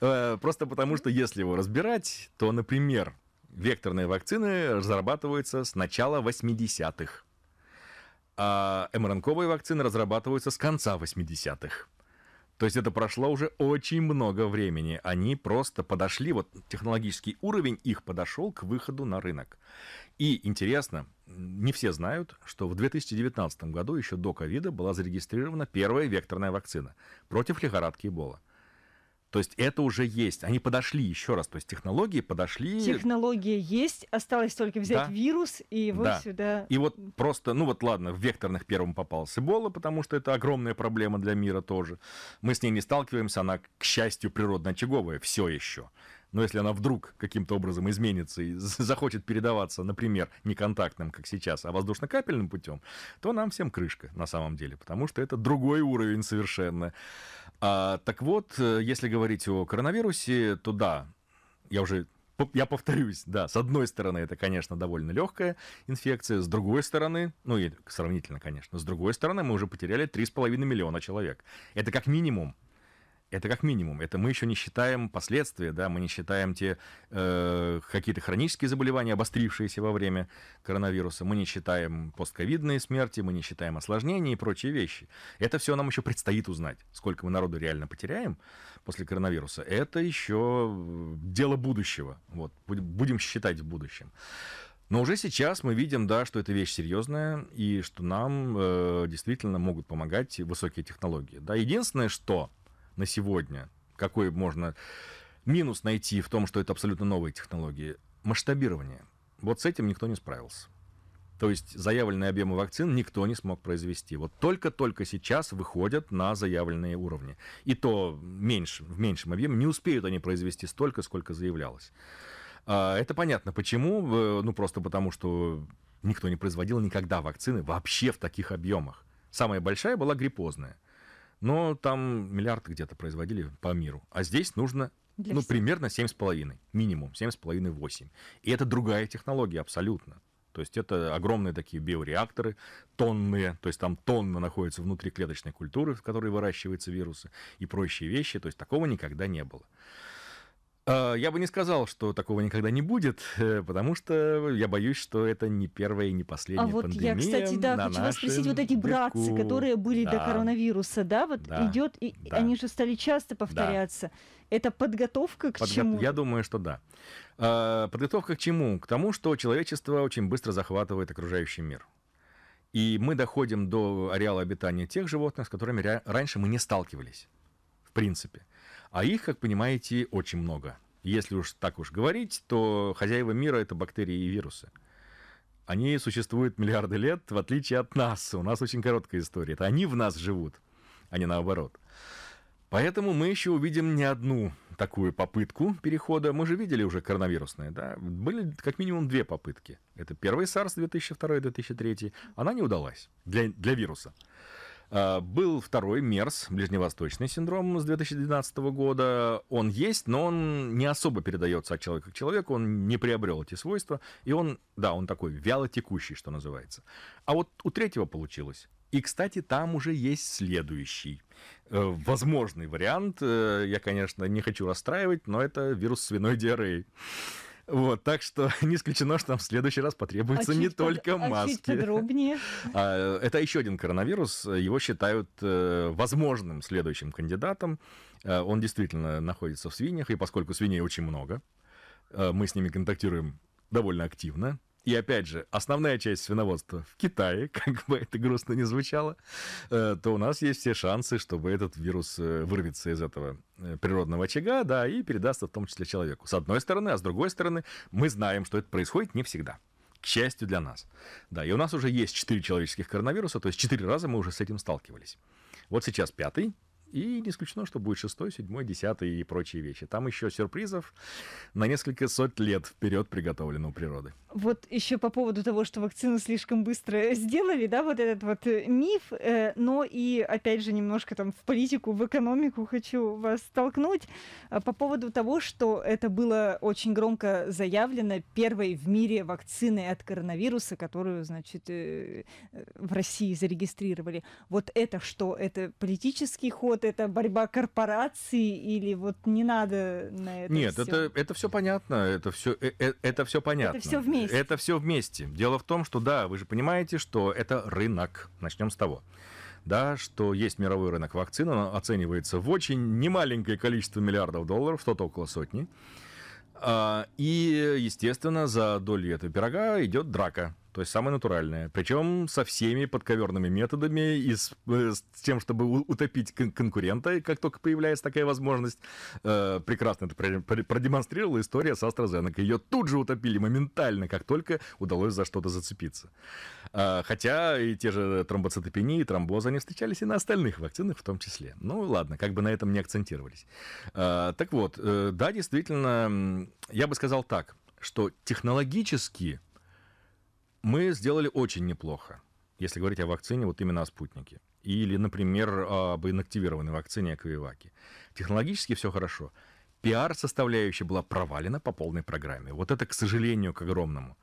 э, просто потому что если его разбирать, то, например, векторные вакцины разрабатываются с начала 80-х, а мРНКовые вакцины разрабатываются с конца 80-х. То есть это прошло уже очень много времени. Они просто подошли, вот технологический уровень их подошел к выходу на рынок. И интересно, не все знают, что в 2019 году, еще до ковида, была зарегистрирована первая векторная вакцина против лихорадки Эбола. То есть это уже есть. Они подошли еще раз. То есть технологии подошли. Технология есть, осталось только взять да. вирус и его да. сюда. И вот просто, ну вот ладно, в векторных первым попался Эбола, потому что это огромная проблема для мира тоже. Мы с ней не сталкиваемся, она, к счастью, природно-очаговая все еще. Но если она вдруг каким-то образом изменится и захочет передаваться, например, не контактным, как сейчас, а воздушно-капельным путем, то нам всем крышка на самом деле, потому что это другой уровень совершенно. А, так вот, э, если говорить о коронавирусе, то да, я уже я повторюсь, да, с одной стороны, это, конечно, довольно легкая инфекция, с другой стороны, ну и сравнительно, конечно, с другой стороны, мы уже потеряли 3,5 миллиона человек. Это как минимум это как минимум. Это мы еще не считаем последствия, да, мы не считаем те э, какие-то хронические заболевания, обострившиеся во время коронавируса, мы не считаем постковидные смерти, мы не считаем осложнения и прочие вещи. Это все нам еще предстоит узнать, сколько мы народу реально потеряем после коронавируса. Это еще э, дело будущего. Вот, будем считать в будущем. Но уже сейчас мы видим, да, что это вещь серьезная и что нам э, действительно могут помогать высокие технологии. Да, единственное, что на сегодня, какой можно минус найти в том, что это абсолютно новые технологии, масштабирование. Вот с этим никто не справился. То есть заявленные объемы вакцин никто не смог произвести. Вот только-только сейчас выходят на заявленные уровни. И то меньше, в меньшем объеме. Не успеют они произвести столько, сколько заявлялось. А, это понятно почему. Э, ну, просто потому, что никто не производил никогда вакцины вообще в таких объемах. Самая большая была гриппозная но там миллиард где-то производили по миру. А здесь нужно для ну, всех. примерно 7,5, минимум 7,5-8. И это другая технология абсолютно. То есть это огромные такие биореакторы, тонные, то есть там тонна находится внутри клеточной культуры, в которой выращиваются вирусы и прочие вещи. То есть такого никогда не было. А, я бы не сказал, что такого никогда не будет, э, потому что я боюсь, что это не первая и не а последняя а вот пандемия. Я, кстати, да, на хочу вас спросить, вот эти братцы, веку. которые были да. до коронавируса, да, вот да. идет, и да. они же стали часто повторяться. Да. Это подготовка к Подго... чему? Я думаю, что да. А, подготовка к чему? К тому, что человечество очень быстро захватывает окружающий мир. И мы доходим до ареала обитания тех животных, с которыми раньше мы не сталкивались, в принципе. А их, как понимаете, очень много. Если уж так уж говорить, то хозяева мира – это бактерии и вирусы. Они существуют миллиарды лет, в отличие от нас. У нас очень короткая история. Это они в нас живут, а не наоборот. Поэтому мы еще увидим не одну такую попытку перехода. Мы же видели уже коронавирусные, да? Были как минимум две попытки. Это первый SARS 2002-2003. Она не удалась для, для вируса. А, был второй МЕРС, ближневосточный синдром с 2012 года. Он есть, но он не особо передается от человека к человеку, он не приобрел эти свойства. И он, да, он такой вяло текущий, что называется. А вот у третьего получилось. И, кстати, там уже есть следующий э, возможный вариант. Э, я, конечно, не хочу расстраивать, но это вирус свиной диареи. Вот, так что не исключено, что нам в следующий раз потребуется а не только под... маски. А чуть подробнее. Это еще один коронавирус. Его считают э, возможным следующим кандидатом. Э, он действительно находится в свиньях, и поскольку свиней очень много, э, мы с ними контактируем довольно активно. И опять же, основная часть свиноводства в Китае, как бы это грустно не звучало, э, то у нас есть все шансы, чтобы этот вирус э, вырвется из этого э, природного очага, да, и передастся в том числе человеку. С одной стороны, а с другой стороны, мы знаем, что это происходит не всегда к счастью для нас. Да, и у нас уже есть четыре человеческих коронавируса, то есть четыре раза мы уже с этим сталкивались. Вот сейчас пятый, и не исключено, что будет шестой, седьмой, десятый и прочие вещи. Там еще сюрпризов на несколько сот лет вперед приготовлено у природы. Вот еще по поводу того, что вакцину слишком быстро сделали, да, вот этот вот э, миф, э, но и опять же немножко там в политику, в экономику хочу вас толкнуть а по поводу того, что это было очень громко заявлено первой в мире вакцины от коронавируса, которую, значит, э, в России зарегистрировали. Вот это что? Это политический ход? вот эта борьба корпораций или вот не надо на это Нет, всё? это, это все понятно, это все, э, э, это, это все понятно. Это все вместе. Это все вместе. Дело в том, что да, вы же понимаете, что это рынок. Начнем с того да, что есть мировой рынок вакцин, он оценивается в очень немаленькое количество миллиардов долларов, что-то около сотни. А, и, естественно, за долю этого пирога идет драка. То есть самое натуральное. Причем со всеми подковерными методами и с, э, с тем, чтобы утопить кон- конкурента, как только появляется такая возможность. Э, прекрасно это продемонстрировала история с AstraZeneca. Ее тут же утопили моментально, как только удалось за что-то зацепиться. Э, хотя и те же тромбоцитопении, и тромбозы, они встречались и на остальных вакцинах в том числе. Ну ладно, как бы на этом не акцентировались. Э, так вот, э, да, действительно, я бы сказал так, что технологически мы сделали очень неплохо, если говорить о вакцине, вот именно о спутнике. Или, например, об инактивированной вакцине Аквиваки. Технологически все хорошо. Пиар-составляющая была провалена по полной программе. Вот это, к сожалению, к огромному.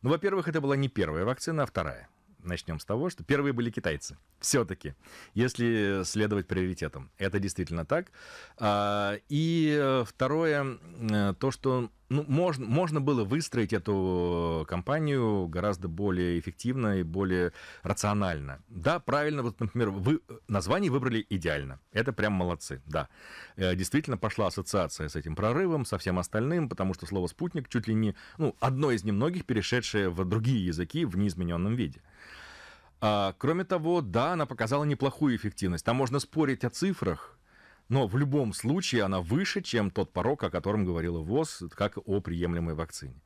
Ну, во-первых, это была не первая вакцина, а вторая. Начнем с того, что первые были китайцы. Все-таки, если следовать приоритетам. Это действительно так. А, и э, второе, э, то, что ну, можно, можно было выстроить эту компанию гораздо более эффективно и более рационально. Да, правильно, вот, например, вы название выбрали идеально. Это прям молодцы, да. Э, действительно пошла ассоциация с этим прорывом, со всем остальным, потому что слово «спутник» чуть ли не, ну, одно из немногих, перешедшее в другие языки в неизмененном виде. А, кроме того, да, она показала неплохую эффективность. Там можно спорить о цифрах, но в любом случае она выше, чем тот порог, о котором говорила ВОЗ, как о приемлемой вакцине.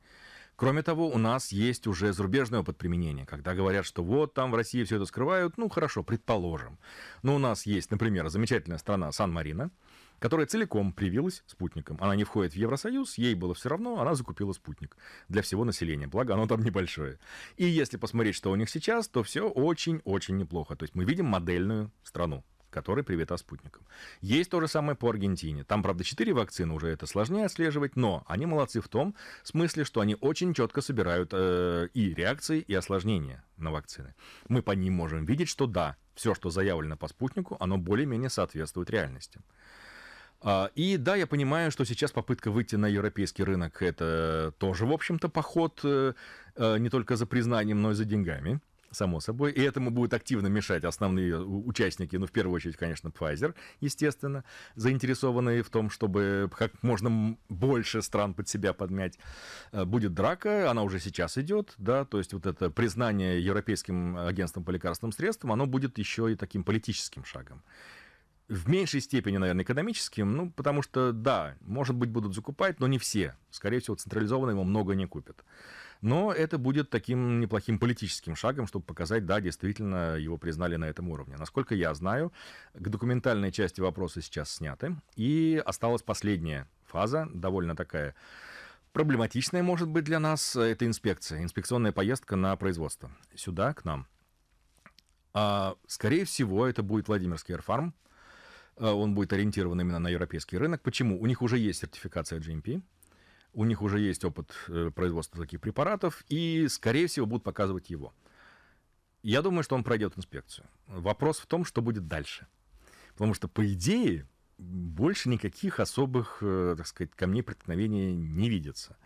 Кроме того, у нас есть уже зарубежное опыт применения, когда говорят, что вот там в России все это скрывают, ну хорошо, предположим. Но у нас есть, например, замечательная страна Сан-Марина, которая целиком привилась спутником. Она не входит в Евросоюз, ей было все равно, она закупила спутник для всего населения, благо оно там небольшое. И если посмотреть, что у них сейчас, то все очень-очень неплохо. То есть мы видим модельную страну которая привита спутником. Есть то же самое по Аргентине. Там, правда, 4 вакцины, уже это сложнее отслеживать, но они молодцы в том смысле, что они очень четко собирают э, и реакции, и осложнения на вакцины. Мы по ним можем видеть, что да, все, что заявлено по спутнику, оно более-менее соответствует реальности. А, и да, я понимаю, что сейчас попытка выйти на европейский рынок – это тоже, в общем-то, поход э, э, не только за признанием, но и за деньгами – само собой, и этому будут активно мешать основные участники, ну, в первую очередь, конечно, Pfizer, естественно, заинтересованные в том, чтобы как можно больше стран под себя подмять. Э, будет драка, она уже сейчас идет, да, то есть вот это признание Европейским агентством по лекарственным средствам, оно будет еще и таким политическим шагом. В меньшей степени, наверное, экономическим, ну, потому что, да, может быть, будут закупать, но не все. Скорее всего, централизованно его много не купят. Но это будет таким неплохим политическим шагом, чтобы показать, да, действительно его признали на этом уровне. Насколько я знаю, к документальной части вопроса сейчас сняты. И осталась последняя фаза, довольно такая проблематичная, может быть, для нас. Э, это инспекция, инспекционная поездка на производство. Сюда, к нам. А, скорее всего, это будет Владимирский Эрфарм. Он будет ориентирован именно на европейский рынок. Почему? У них уже есть сертификация GMP у них уже есть опыт э, производства таких препаратов, и, скорее всего, будут показывать его. Я думаю, что он пройдет инспекцию. Вопрос в том, что будет дальше. Потому что, по идее, больше никаких особых, э, так сказать, камней преткновения не видится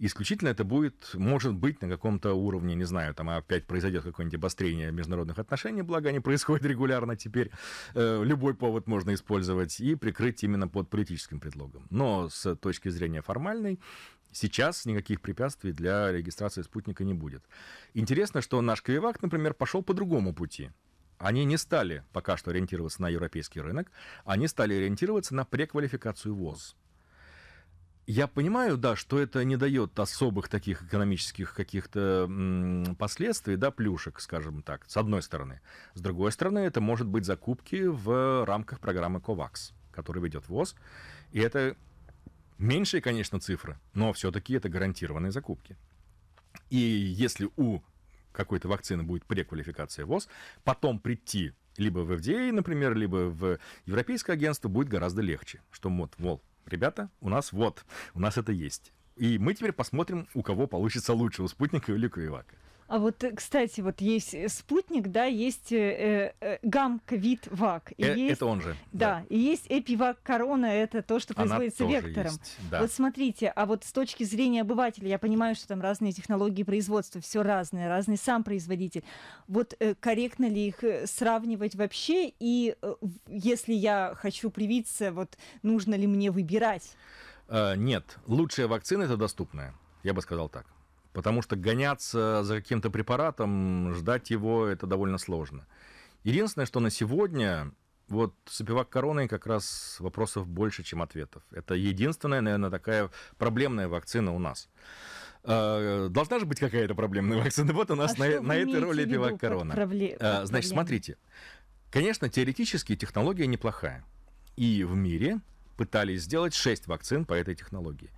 исключительно это будет, может быть, на каком-то уровне, не знаю, там опять произойдет какое-нибудь обострение международных отношений, благо они происходят регулярно теперь, э, любой повод можно использовать и прикрыть именно под политическим предлогом. Но с точки зрения формальной, Сейчас никаких препятствий для регистрации спутника не будет. Интересно, что наш Квивак, например, пошел по другому пути. Они не стали пока что ориентироваться на европейский рынок, они стали ориентироваться на преквалификацию ВОЗ. Я понимаю, да, что это не дает особых таких экономических каких-то последствий, да, плюшек, скажем так, с одной стороны. С другой стороны, это может быть закупки в рамках программы COVAX, которую ведет ВОЗ. И это меньшие, конечно, цифры, но все-таки это гарантированные закупки. И если у какой-то вакцины будет преквалификация ВОЗ, потом прийти либо в FDA, например, либо в Европейское агентство будет гораздо легче, что, вот, мол, ребята, у нас вот, у нас это есть. И мы теперь посмотрим, у кого получится лучше, у спутника или у Кривака. А вот, э, кстати, вот есть э, спутник, да, есть э, э, э гамк вид вак. э, есть, это он же. Да, да, и есть эпивак корона, это то, что производится Она вектором. Есть, да. Вот смотрите, а вот с точки зрения обывателя, я понимаю, что там разные технологии производства, все разное, разный сам производитель. Вот э, корректно ли их сравнивать вообще? И э, если я хочу привиться, вот нужно ли мне выбирать? Э, нет, лучшая вакцина это доступная. Я бы сказал так. Потому что гоняться за каким-то препаратом, ждать его, это довольно сложно. Единственное, что на сегодня, вот сопевак короны как раз вопросов больше, чем ответов. Это единственная, наверное, такая проблемная вакцина у нас. А, должна же быть какая-то проблемная вакцина. Вот у нас а на, на этой роли пивак корона. Пробле... А, значит, смотрите. Конечно, теоретически технология неплохая. И в мире пытались сделать 6 вакцин по этой технологии.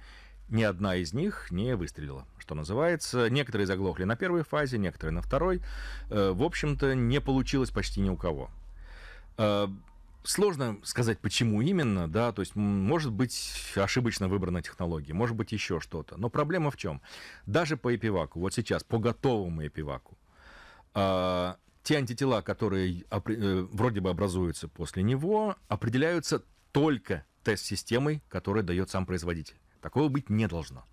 Ни одна из них не выстрелила, что называется. Некоторые заглохли на первой фазе, некоторые на второй. Э, в общем-то, не получилось почти ни у кого. Э, сложно сказать, почему именно, да, то есть, может быть, ошибочно выбрана технология, может быть, еще что-то. Но проблема в чем? Даже по эпиваку, вот сейчас, по готовому эпиваку, э, те антитела, которые вроде бы образуются после него, определяются только тест-системой, которую дает сам производитель. Такого быть не должно.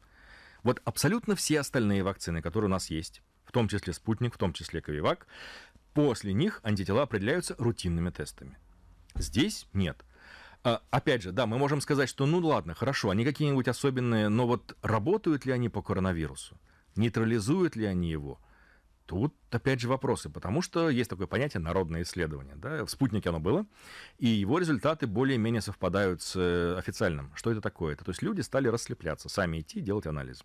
Вот абсолютно все остальные вакцины, которые у нас есть, в том числе «Спутник», в том числе «Ковивак», после них антитела определяются рутинными тестами. Здесь нет. А, опять же, да, мы можем сказать, что ну ладно, хорошо, они какие-нибудь особенные, но вот работают ли они по коронавирусу? Нейтрализуют ли они его? Тут, опять же, вопросы, потому что есть такое понятие народное исследование. Да? В спутнике оно было, и его результаты более-менее совпадают с э, официальным. Что это такое? Это, то есть люди стали расслепляться, сами идти делать анализ.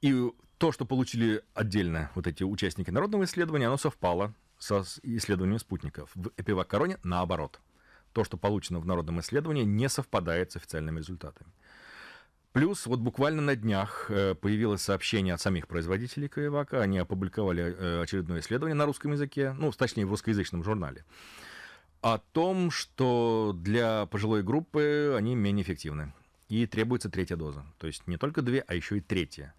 И то, что получили отдельно вот эти участники народного исследования, оно совпало со исследованием спутников. В эпивакароне наоборот. То, что получено в народном исследовании, не совпадает с официальными результатами. Плюс вот буквально на днях э, появилось сообщение от самих производителей Каевака. Они опубликовали э, очередное исследование на русском языке, ну, точнее, в русскоязычном журнале, о том, что для пожилой группы они менее эффективны. И требуется третья доза. То есть не только две, а еще и третья.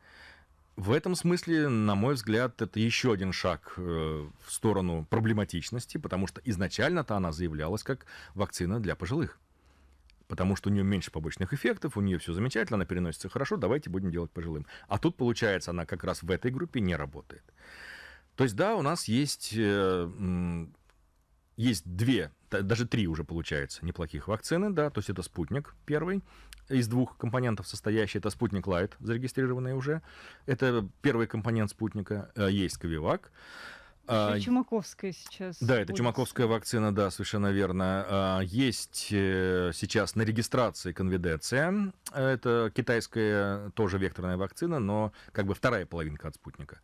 В этом смысле, на мой взгляд, это еще один шаг э, в сторону проблематичности, потому что изначально-то она заявлялась как вакцина для пожилых потому что у нее меньше побочных эффектов, у нее все замечательно, она переносится хорошо, давайте будем делать пожилым. А тут, получается, она как раз в этой группе не работает. То есть, да, у нас есть, э, есть две, даже три уже, получается, неплохих вакцины, да, то есть это спутник первый, из двух компонентов состоящий, это спутник Light, зарегистрированный уже, это первый компонент спутника, э, есть Ковивак, это а, Чумаковская сейчас. Да, это Чумаковская вакцина, да, совершенно верно. А, есть э, сейчас на регистрации конвиденция. Это китайская тоже векторная вакцина, но как бы вторая половинка от спутника.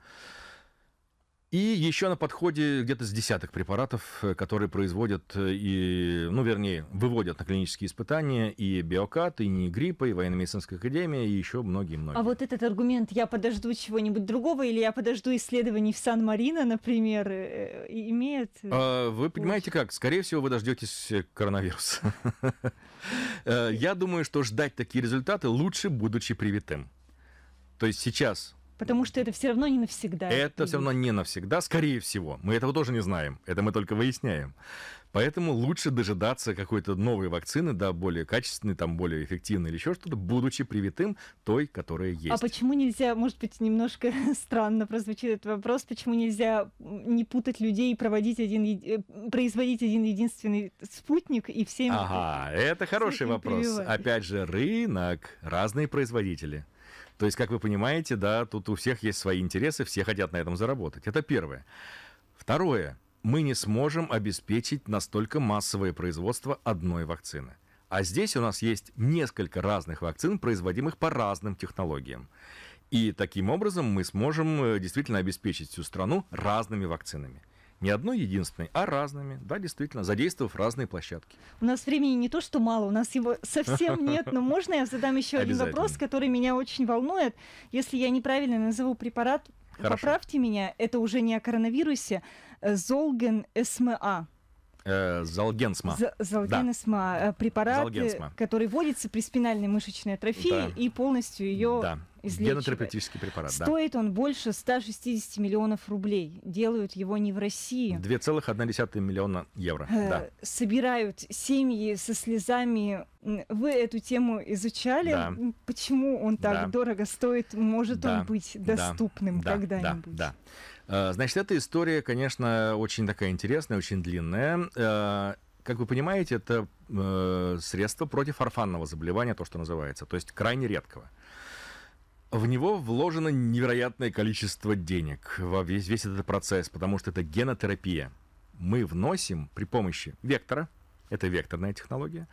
И еще на подходе где-то с десяток препаратов, э, которые производят э, и, ну, вернее, выводят на клинические испытания и биокат, и не гриппа, и военно-медицинская академия, и еще многие-многие. А вот этот аргумент, я подожду чего-нибудь другого, или я подожду исследований в Сан-Марино, например, э, имеет... А, вы понимаете как, скорее всего, вы дождетесь коронавируса. Я думаю, что ждать такие результаты лучше, будучи привитым. То есть сейчас Потому что это все равно не навсегда. Это все равно не навсегда, скорее всего. Мы этого тоже не знаем. Это мы только выясняем. Поэтому лучше дожидаться какой-то новой вакцины, да, более качественной, там, более эффективной или еще что-то, будучи привитым той, которая а есть. А почему нельзя, может быть, немножко странно прозвучит этот вопрос, почему нельзя не путать людей и проводить один, э, производить один единственный спутник и всем... Ага, это хороший вопрос. Прививать. Опять же, рынок, разные производители. То есть, как вы понимаете, да, тут у всех есть свои интересы, все хотят на этом заработать. Это первое. Второе. Мы не сможем обеспечить настолько массовое производство одной вакцины. А здесь у нас есть несколько разных вакцин, производимых по разным технологиям. И таким образом мы сможем э, действительно обеспечить всю страну разными вакцинами. Не одной единственной, а разными, да, действительно, задействовав разные площадки. У нас времени не то, что мало, у нас его совсем нет, но можно я задам еще один вопрос, который меня очень волнует. Если я неправильно назову препарат, Хорошо. поправьте меня, это уже не о коронавирусе, э, Золген СМА. Э, залгенсма. залгенсма. Да. Э, препарат, залгенсма. который вводится при спинальной мышечной атрофии да. и полностью ее да. излечивает. Генотерапевтический препарат, Стоит да. он больше 160 миллионов рублей. Делают его не в России. 2,1 миллиона евро, э, да. Собирают семьи со слезами. Вы эту тему изучали? Да. Почему он так да. дорого стоит? Может да. он быть доступным да. когда-нибудь? Да. да. Э, значит, эта история, конечно, очень такая интересная, очень длинная э, как вы понимаете, это э, средство против орфанного заболевания, то, что называется, то есть крайне редкого. В него вложено невероятное количество денег во весь, весь этот процесс, потому что это генотерапия. Мы вносим при помощи вектора, это векторная технология,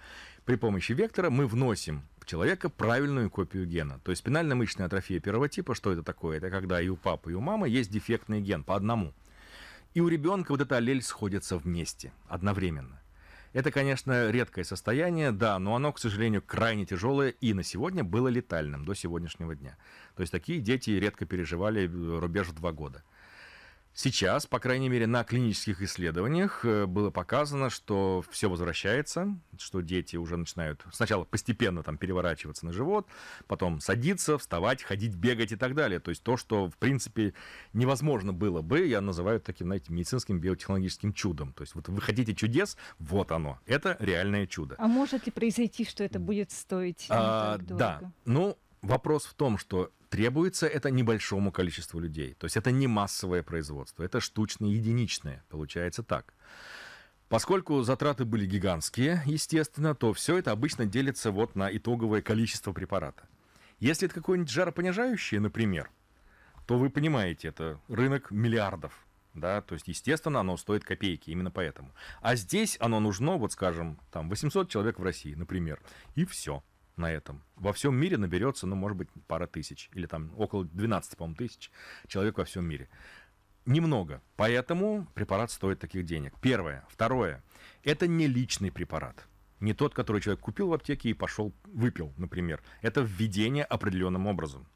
при помощи вектора мы вносим человека правильную копию гена. То есть спинально-мышечная атрофия первого типа, что это такое? Это когда и у папы, и у мамы есть дефектный ген по одному. И у ребенка вот эта аллель сходится вместе, одновременно. Это, конечно, редкое состояние, да, но оно, к сожалению, крайне тяжелое и на сегодня было летальным до сегодняшнего дня. То есть такие дети редко переживали э, рубеж в два года. Сейчас, по крайней мере, на клинических исследованиях э, было показано, что все возвращается, что дети уже начинают сначала постепенно там переворачиваться на живот, потом садиться, вставать, ходить, бегать и так далее. То есть то, что, в принципе, невозможно было бы, я называю таким, знаете, медицинским биотехнологическим чудом. То есть вот вы хотите чудес, вот оно. Это реальное чудо. А может ли произойти, что это будет стоить а, Да. Ну, вопрос в том, что требуется это небольшому количеству людей. То есть это не массовое производство, это штучное, единичное. Получается так. Поскольку затраты были гигантские, естественно, то все это обычно делится вот на итоговое количество препарата. Если это какое-нибудь жаропонижающее, например, то вы понимаете, это рынок миллиардов. Да, то есть, естественно, оно стоит копейки, именно поэтому. А здесь оно нужно, вот скажем, там 800 человек в России, например, и все на этом. Во всем мире наберется, ну, может быть, пара тысяч, или там около 12, по-моему, тысяч человек во всем мире. Немного. Поэтому препарат стоит таких денег. Первое. Второе. Это не личный препарат. Не тот, который человек купил в аптеке и пошел, выпил, например. Это введение определенным образом.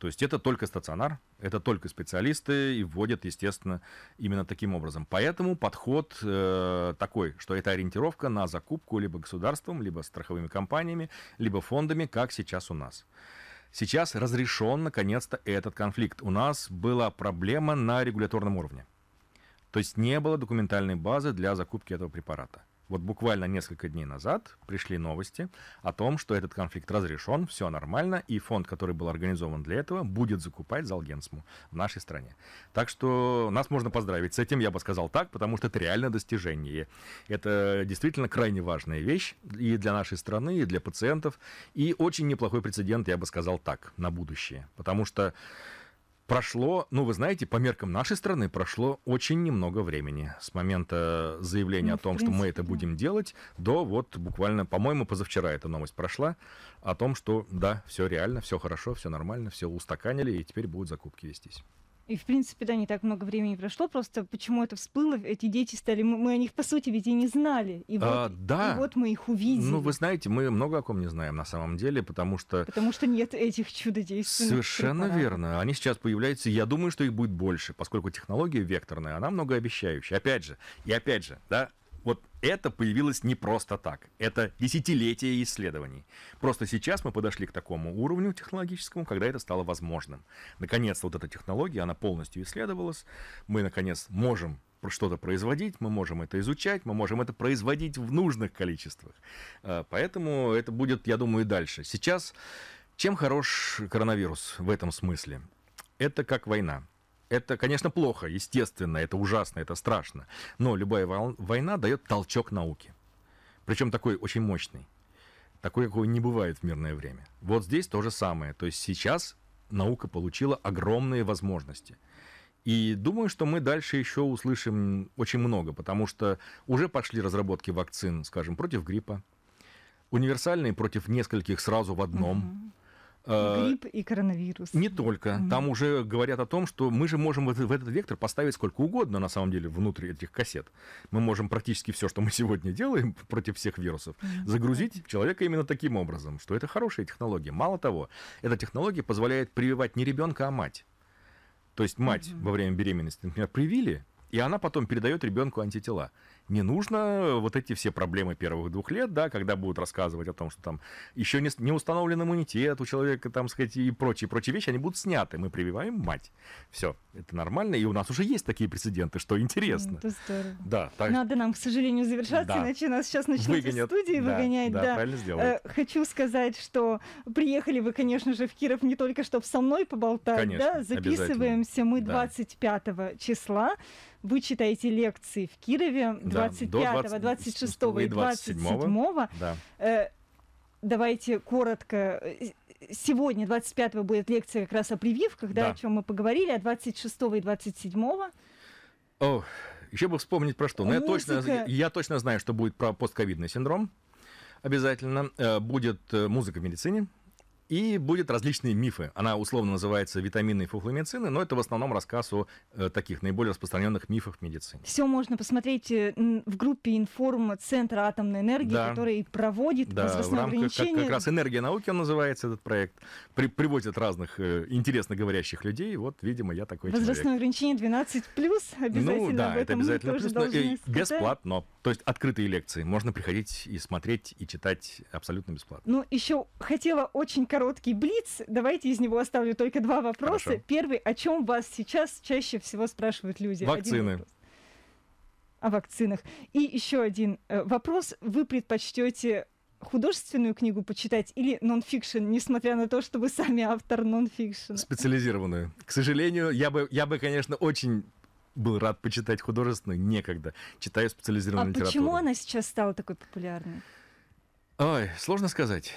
То есть это только стационар, это только специалисты и вводят, естественно, именно таким образом. Поэтому подход э, такой, что это ориентировка на закупку либо государством, либо страховыми компаниями, либо фондами, как сейчас у нас. Сейчас разрешен, наконец-то, этот конфликт. У нас была проблема на регуляторном уровне. То есть не было документальной базы для закупки этого препарата. Вот буквально несколько дней назад пришли новости о том, что этот конфликт разрешен, все нормально, и фонд, который был организован для этого, будет закупать Залгенсму в нашей стране. Так что нас можно поздравить с этим, я бы сказал так, потому что это реально достижение. Это действительно крайне важная вещь и для нашей страны, и для пациентов, и очень неплохой прецедент, я бы сказал так, на будущее. Потому что Прошло, ну вы знаете, по меркам нашей страны прошло очень немного времени с момента э, заявления ну, о том, принципе, что мы это да. будем делать, до вот буквально, по-моему, позавчера эта новость прошла о том, что да, все реально, все хорошо, все нормально, все устаканили и теперь будут закупки вестись. И, в принципе, да, не так много времени прошло, просто почему это всплыло, эти дети стали, мы, мы о них, по сути, ведь и не знали. И, а, вот, да. и вот мы их увидели. Ну, вы знаете, мы много о ком не знаем на самом деле, потому что... Потому что нет этих чудодейственных Совершенно препаратов. верно. Они сейчас появляются, я думаю, что их будет больше, поскольку технология векторная, она многообещающая. Опять же, и опять же, да, вот это появилось не просто так. Это десятилетия исследований. Просто сейчас мы подошли к такому уровню технологическому, когда это стало возможным. Наконец, вот эта технология, она полностью исследовалась. Мы, наконец, можем что-то производить, мы можем это изучать, мы можем это производить в нужных количествах. Э, поэтому это будет, я думаю, и дальше. Сейчас чем хорош коронавирус в этом смысле? Это как война. Это, конечно, плохо, естественно, это ужасно, это страшно. Но любая война дает толчок науке. Причем такой очень мощный. Такой, какого не бывает в мирное время. Вот здесь то же самое. То есть сейчас наука получила огромные возможности. И думаю, что мы дальше еще услышим очень много, потому что уже пошли разработки вакцин, скажем, против гриппа, универсальные против нескольких сразу в одном. Э, грипп и коронавирус. Не только. Угу. Там уже говорят о том, что мы же можем в этот вектор поставить сколько угодно, на самом деле, внутрь этих кассет. Мы можем практически все, что мы сегодня делаем против всех вирусов, угу. загрузить человека именно таким образом, что это хорошая технология. Мало того, эта технология позволяет прививать не ребенка, а мать. То есть мать угу. во время беременности, например, привили, и она потом передает ребенку антитела не нужно вот эти все проблемы первых двух лет, да, когда будут рассказывать о том, что там еще не, не установлен иммунитет у человека, там, сказать, и прочие, прочие вещи, они будут сняты. Мы прививаем мать. Все, это нормально, и у нас уже есть такие прецеденты, что интересно. Это здорово. Да. Так... Надо нам, к сожалению, завершаться, да. иначе нас сейчас начнут из студии выгонять. Да, да. правильно э, сделают. Хочу сказать, что приехали вы, конечно же, в Киров не только, чтобы со мной поболтать, конечно, да, записываемся мы да. 25 числа. Вы читаете лекции в Кирове. Да. 25, да, 26 и 27. Да. Э, давайте коротко сегодня, 25-го, будет лекция как раз о прививках, да, да о чем мы поговорили, а 26-го и 27-го. О, еще бы вспомнить про что. Но ну, я точно, я точно знаю, что будет про постковидный синдром. Обязательно. Э, будет э, музыка в медицине. И будет различные мифы. Она условно называется «Витамины и фуфломицины», но это в основном рассказ о э, таких наиболее распространенных мифах в медицине. Все можно посмотреть э, в группе информ Центра атомной энергии, да. который проводит да, возрастное в рамках, ограничение. Как, как раз «Энергия науки» он называется, этот проект. При, привозят разных э, интересно говорящих людей. Вот, видимо, я такой Возрастное человек. ограничение 12+, плюс. обязательно Ну да, это обязательно плюс, но и бесплатно. То есть открытые лекции. Можно приходить и смотреть, и читать абсолютно бесплатно. Ну, еще хотела очень коротко короткий блиц. Давайте из него оставлю только два вопроса. Хорошо. Первый, о чем вас сейчас чаще всего спрашивают люди? Вакцины о вакцинах. И еще один э, вопрос. Вы предпочтете художественную книгу почитать или нонфикшн, несмотря на то, что вы сами автор нонфикшн? Специализированную. К сожалению, я бы, я бы, конечно, очень был рад почитать художественную, некогда. Читаю специализированную а литературу. А почему она сейчас стала такой популярной? Ой, сложно сказать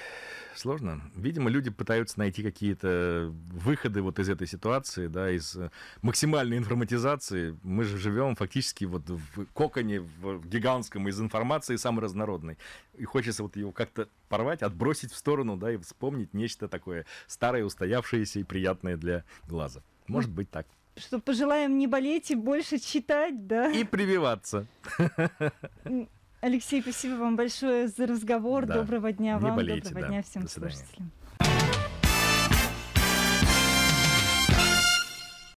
сложно. Видимо, люди пытаются найти какие-то выходы вот из этой ситуации, да, из э, максимальной информатизации. Мы же живем фактически вот в коконе в гигантском из информации самой разнородной. И хочется вот его как-то порвать, отбросить в сторону, да, и вспомнить нечто такое старое, устоявшееся и приятное для глаза. Может ну, быть так. Что пожелаем не болеть и больше читать, да? И прививаться. Алексей, спасибо вам большое за разговор. Да. Доброго дня Не вам, болейте, доброго да. дня всем слушателям.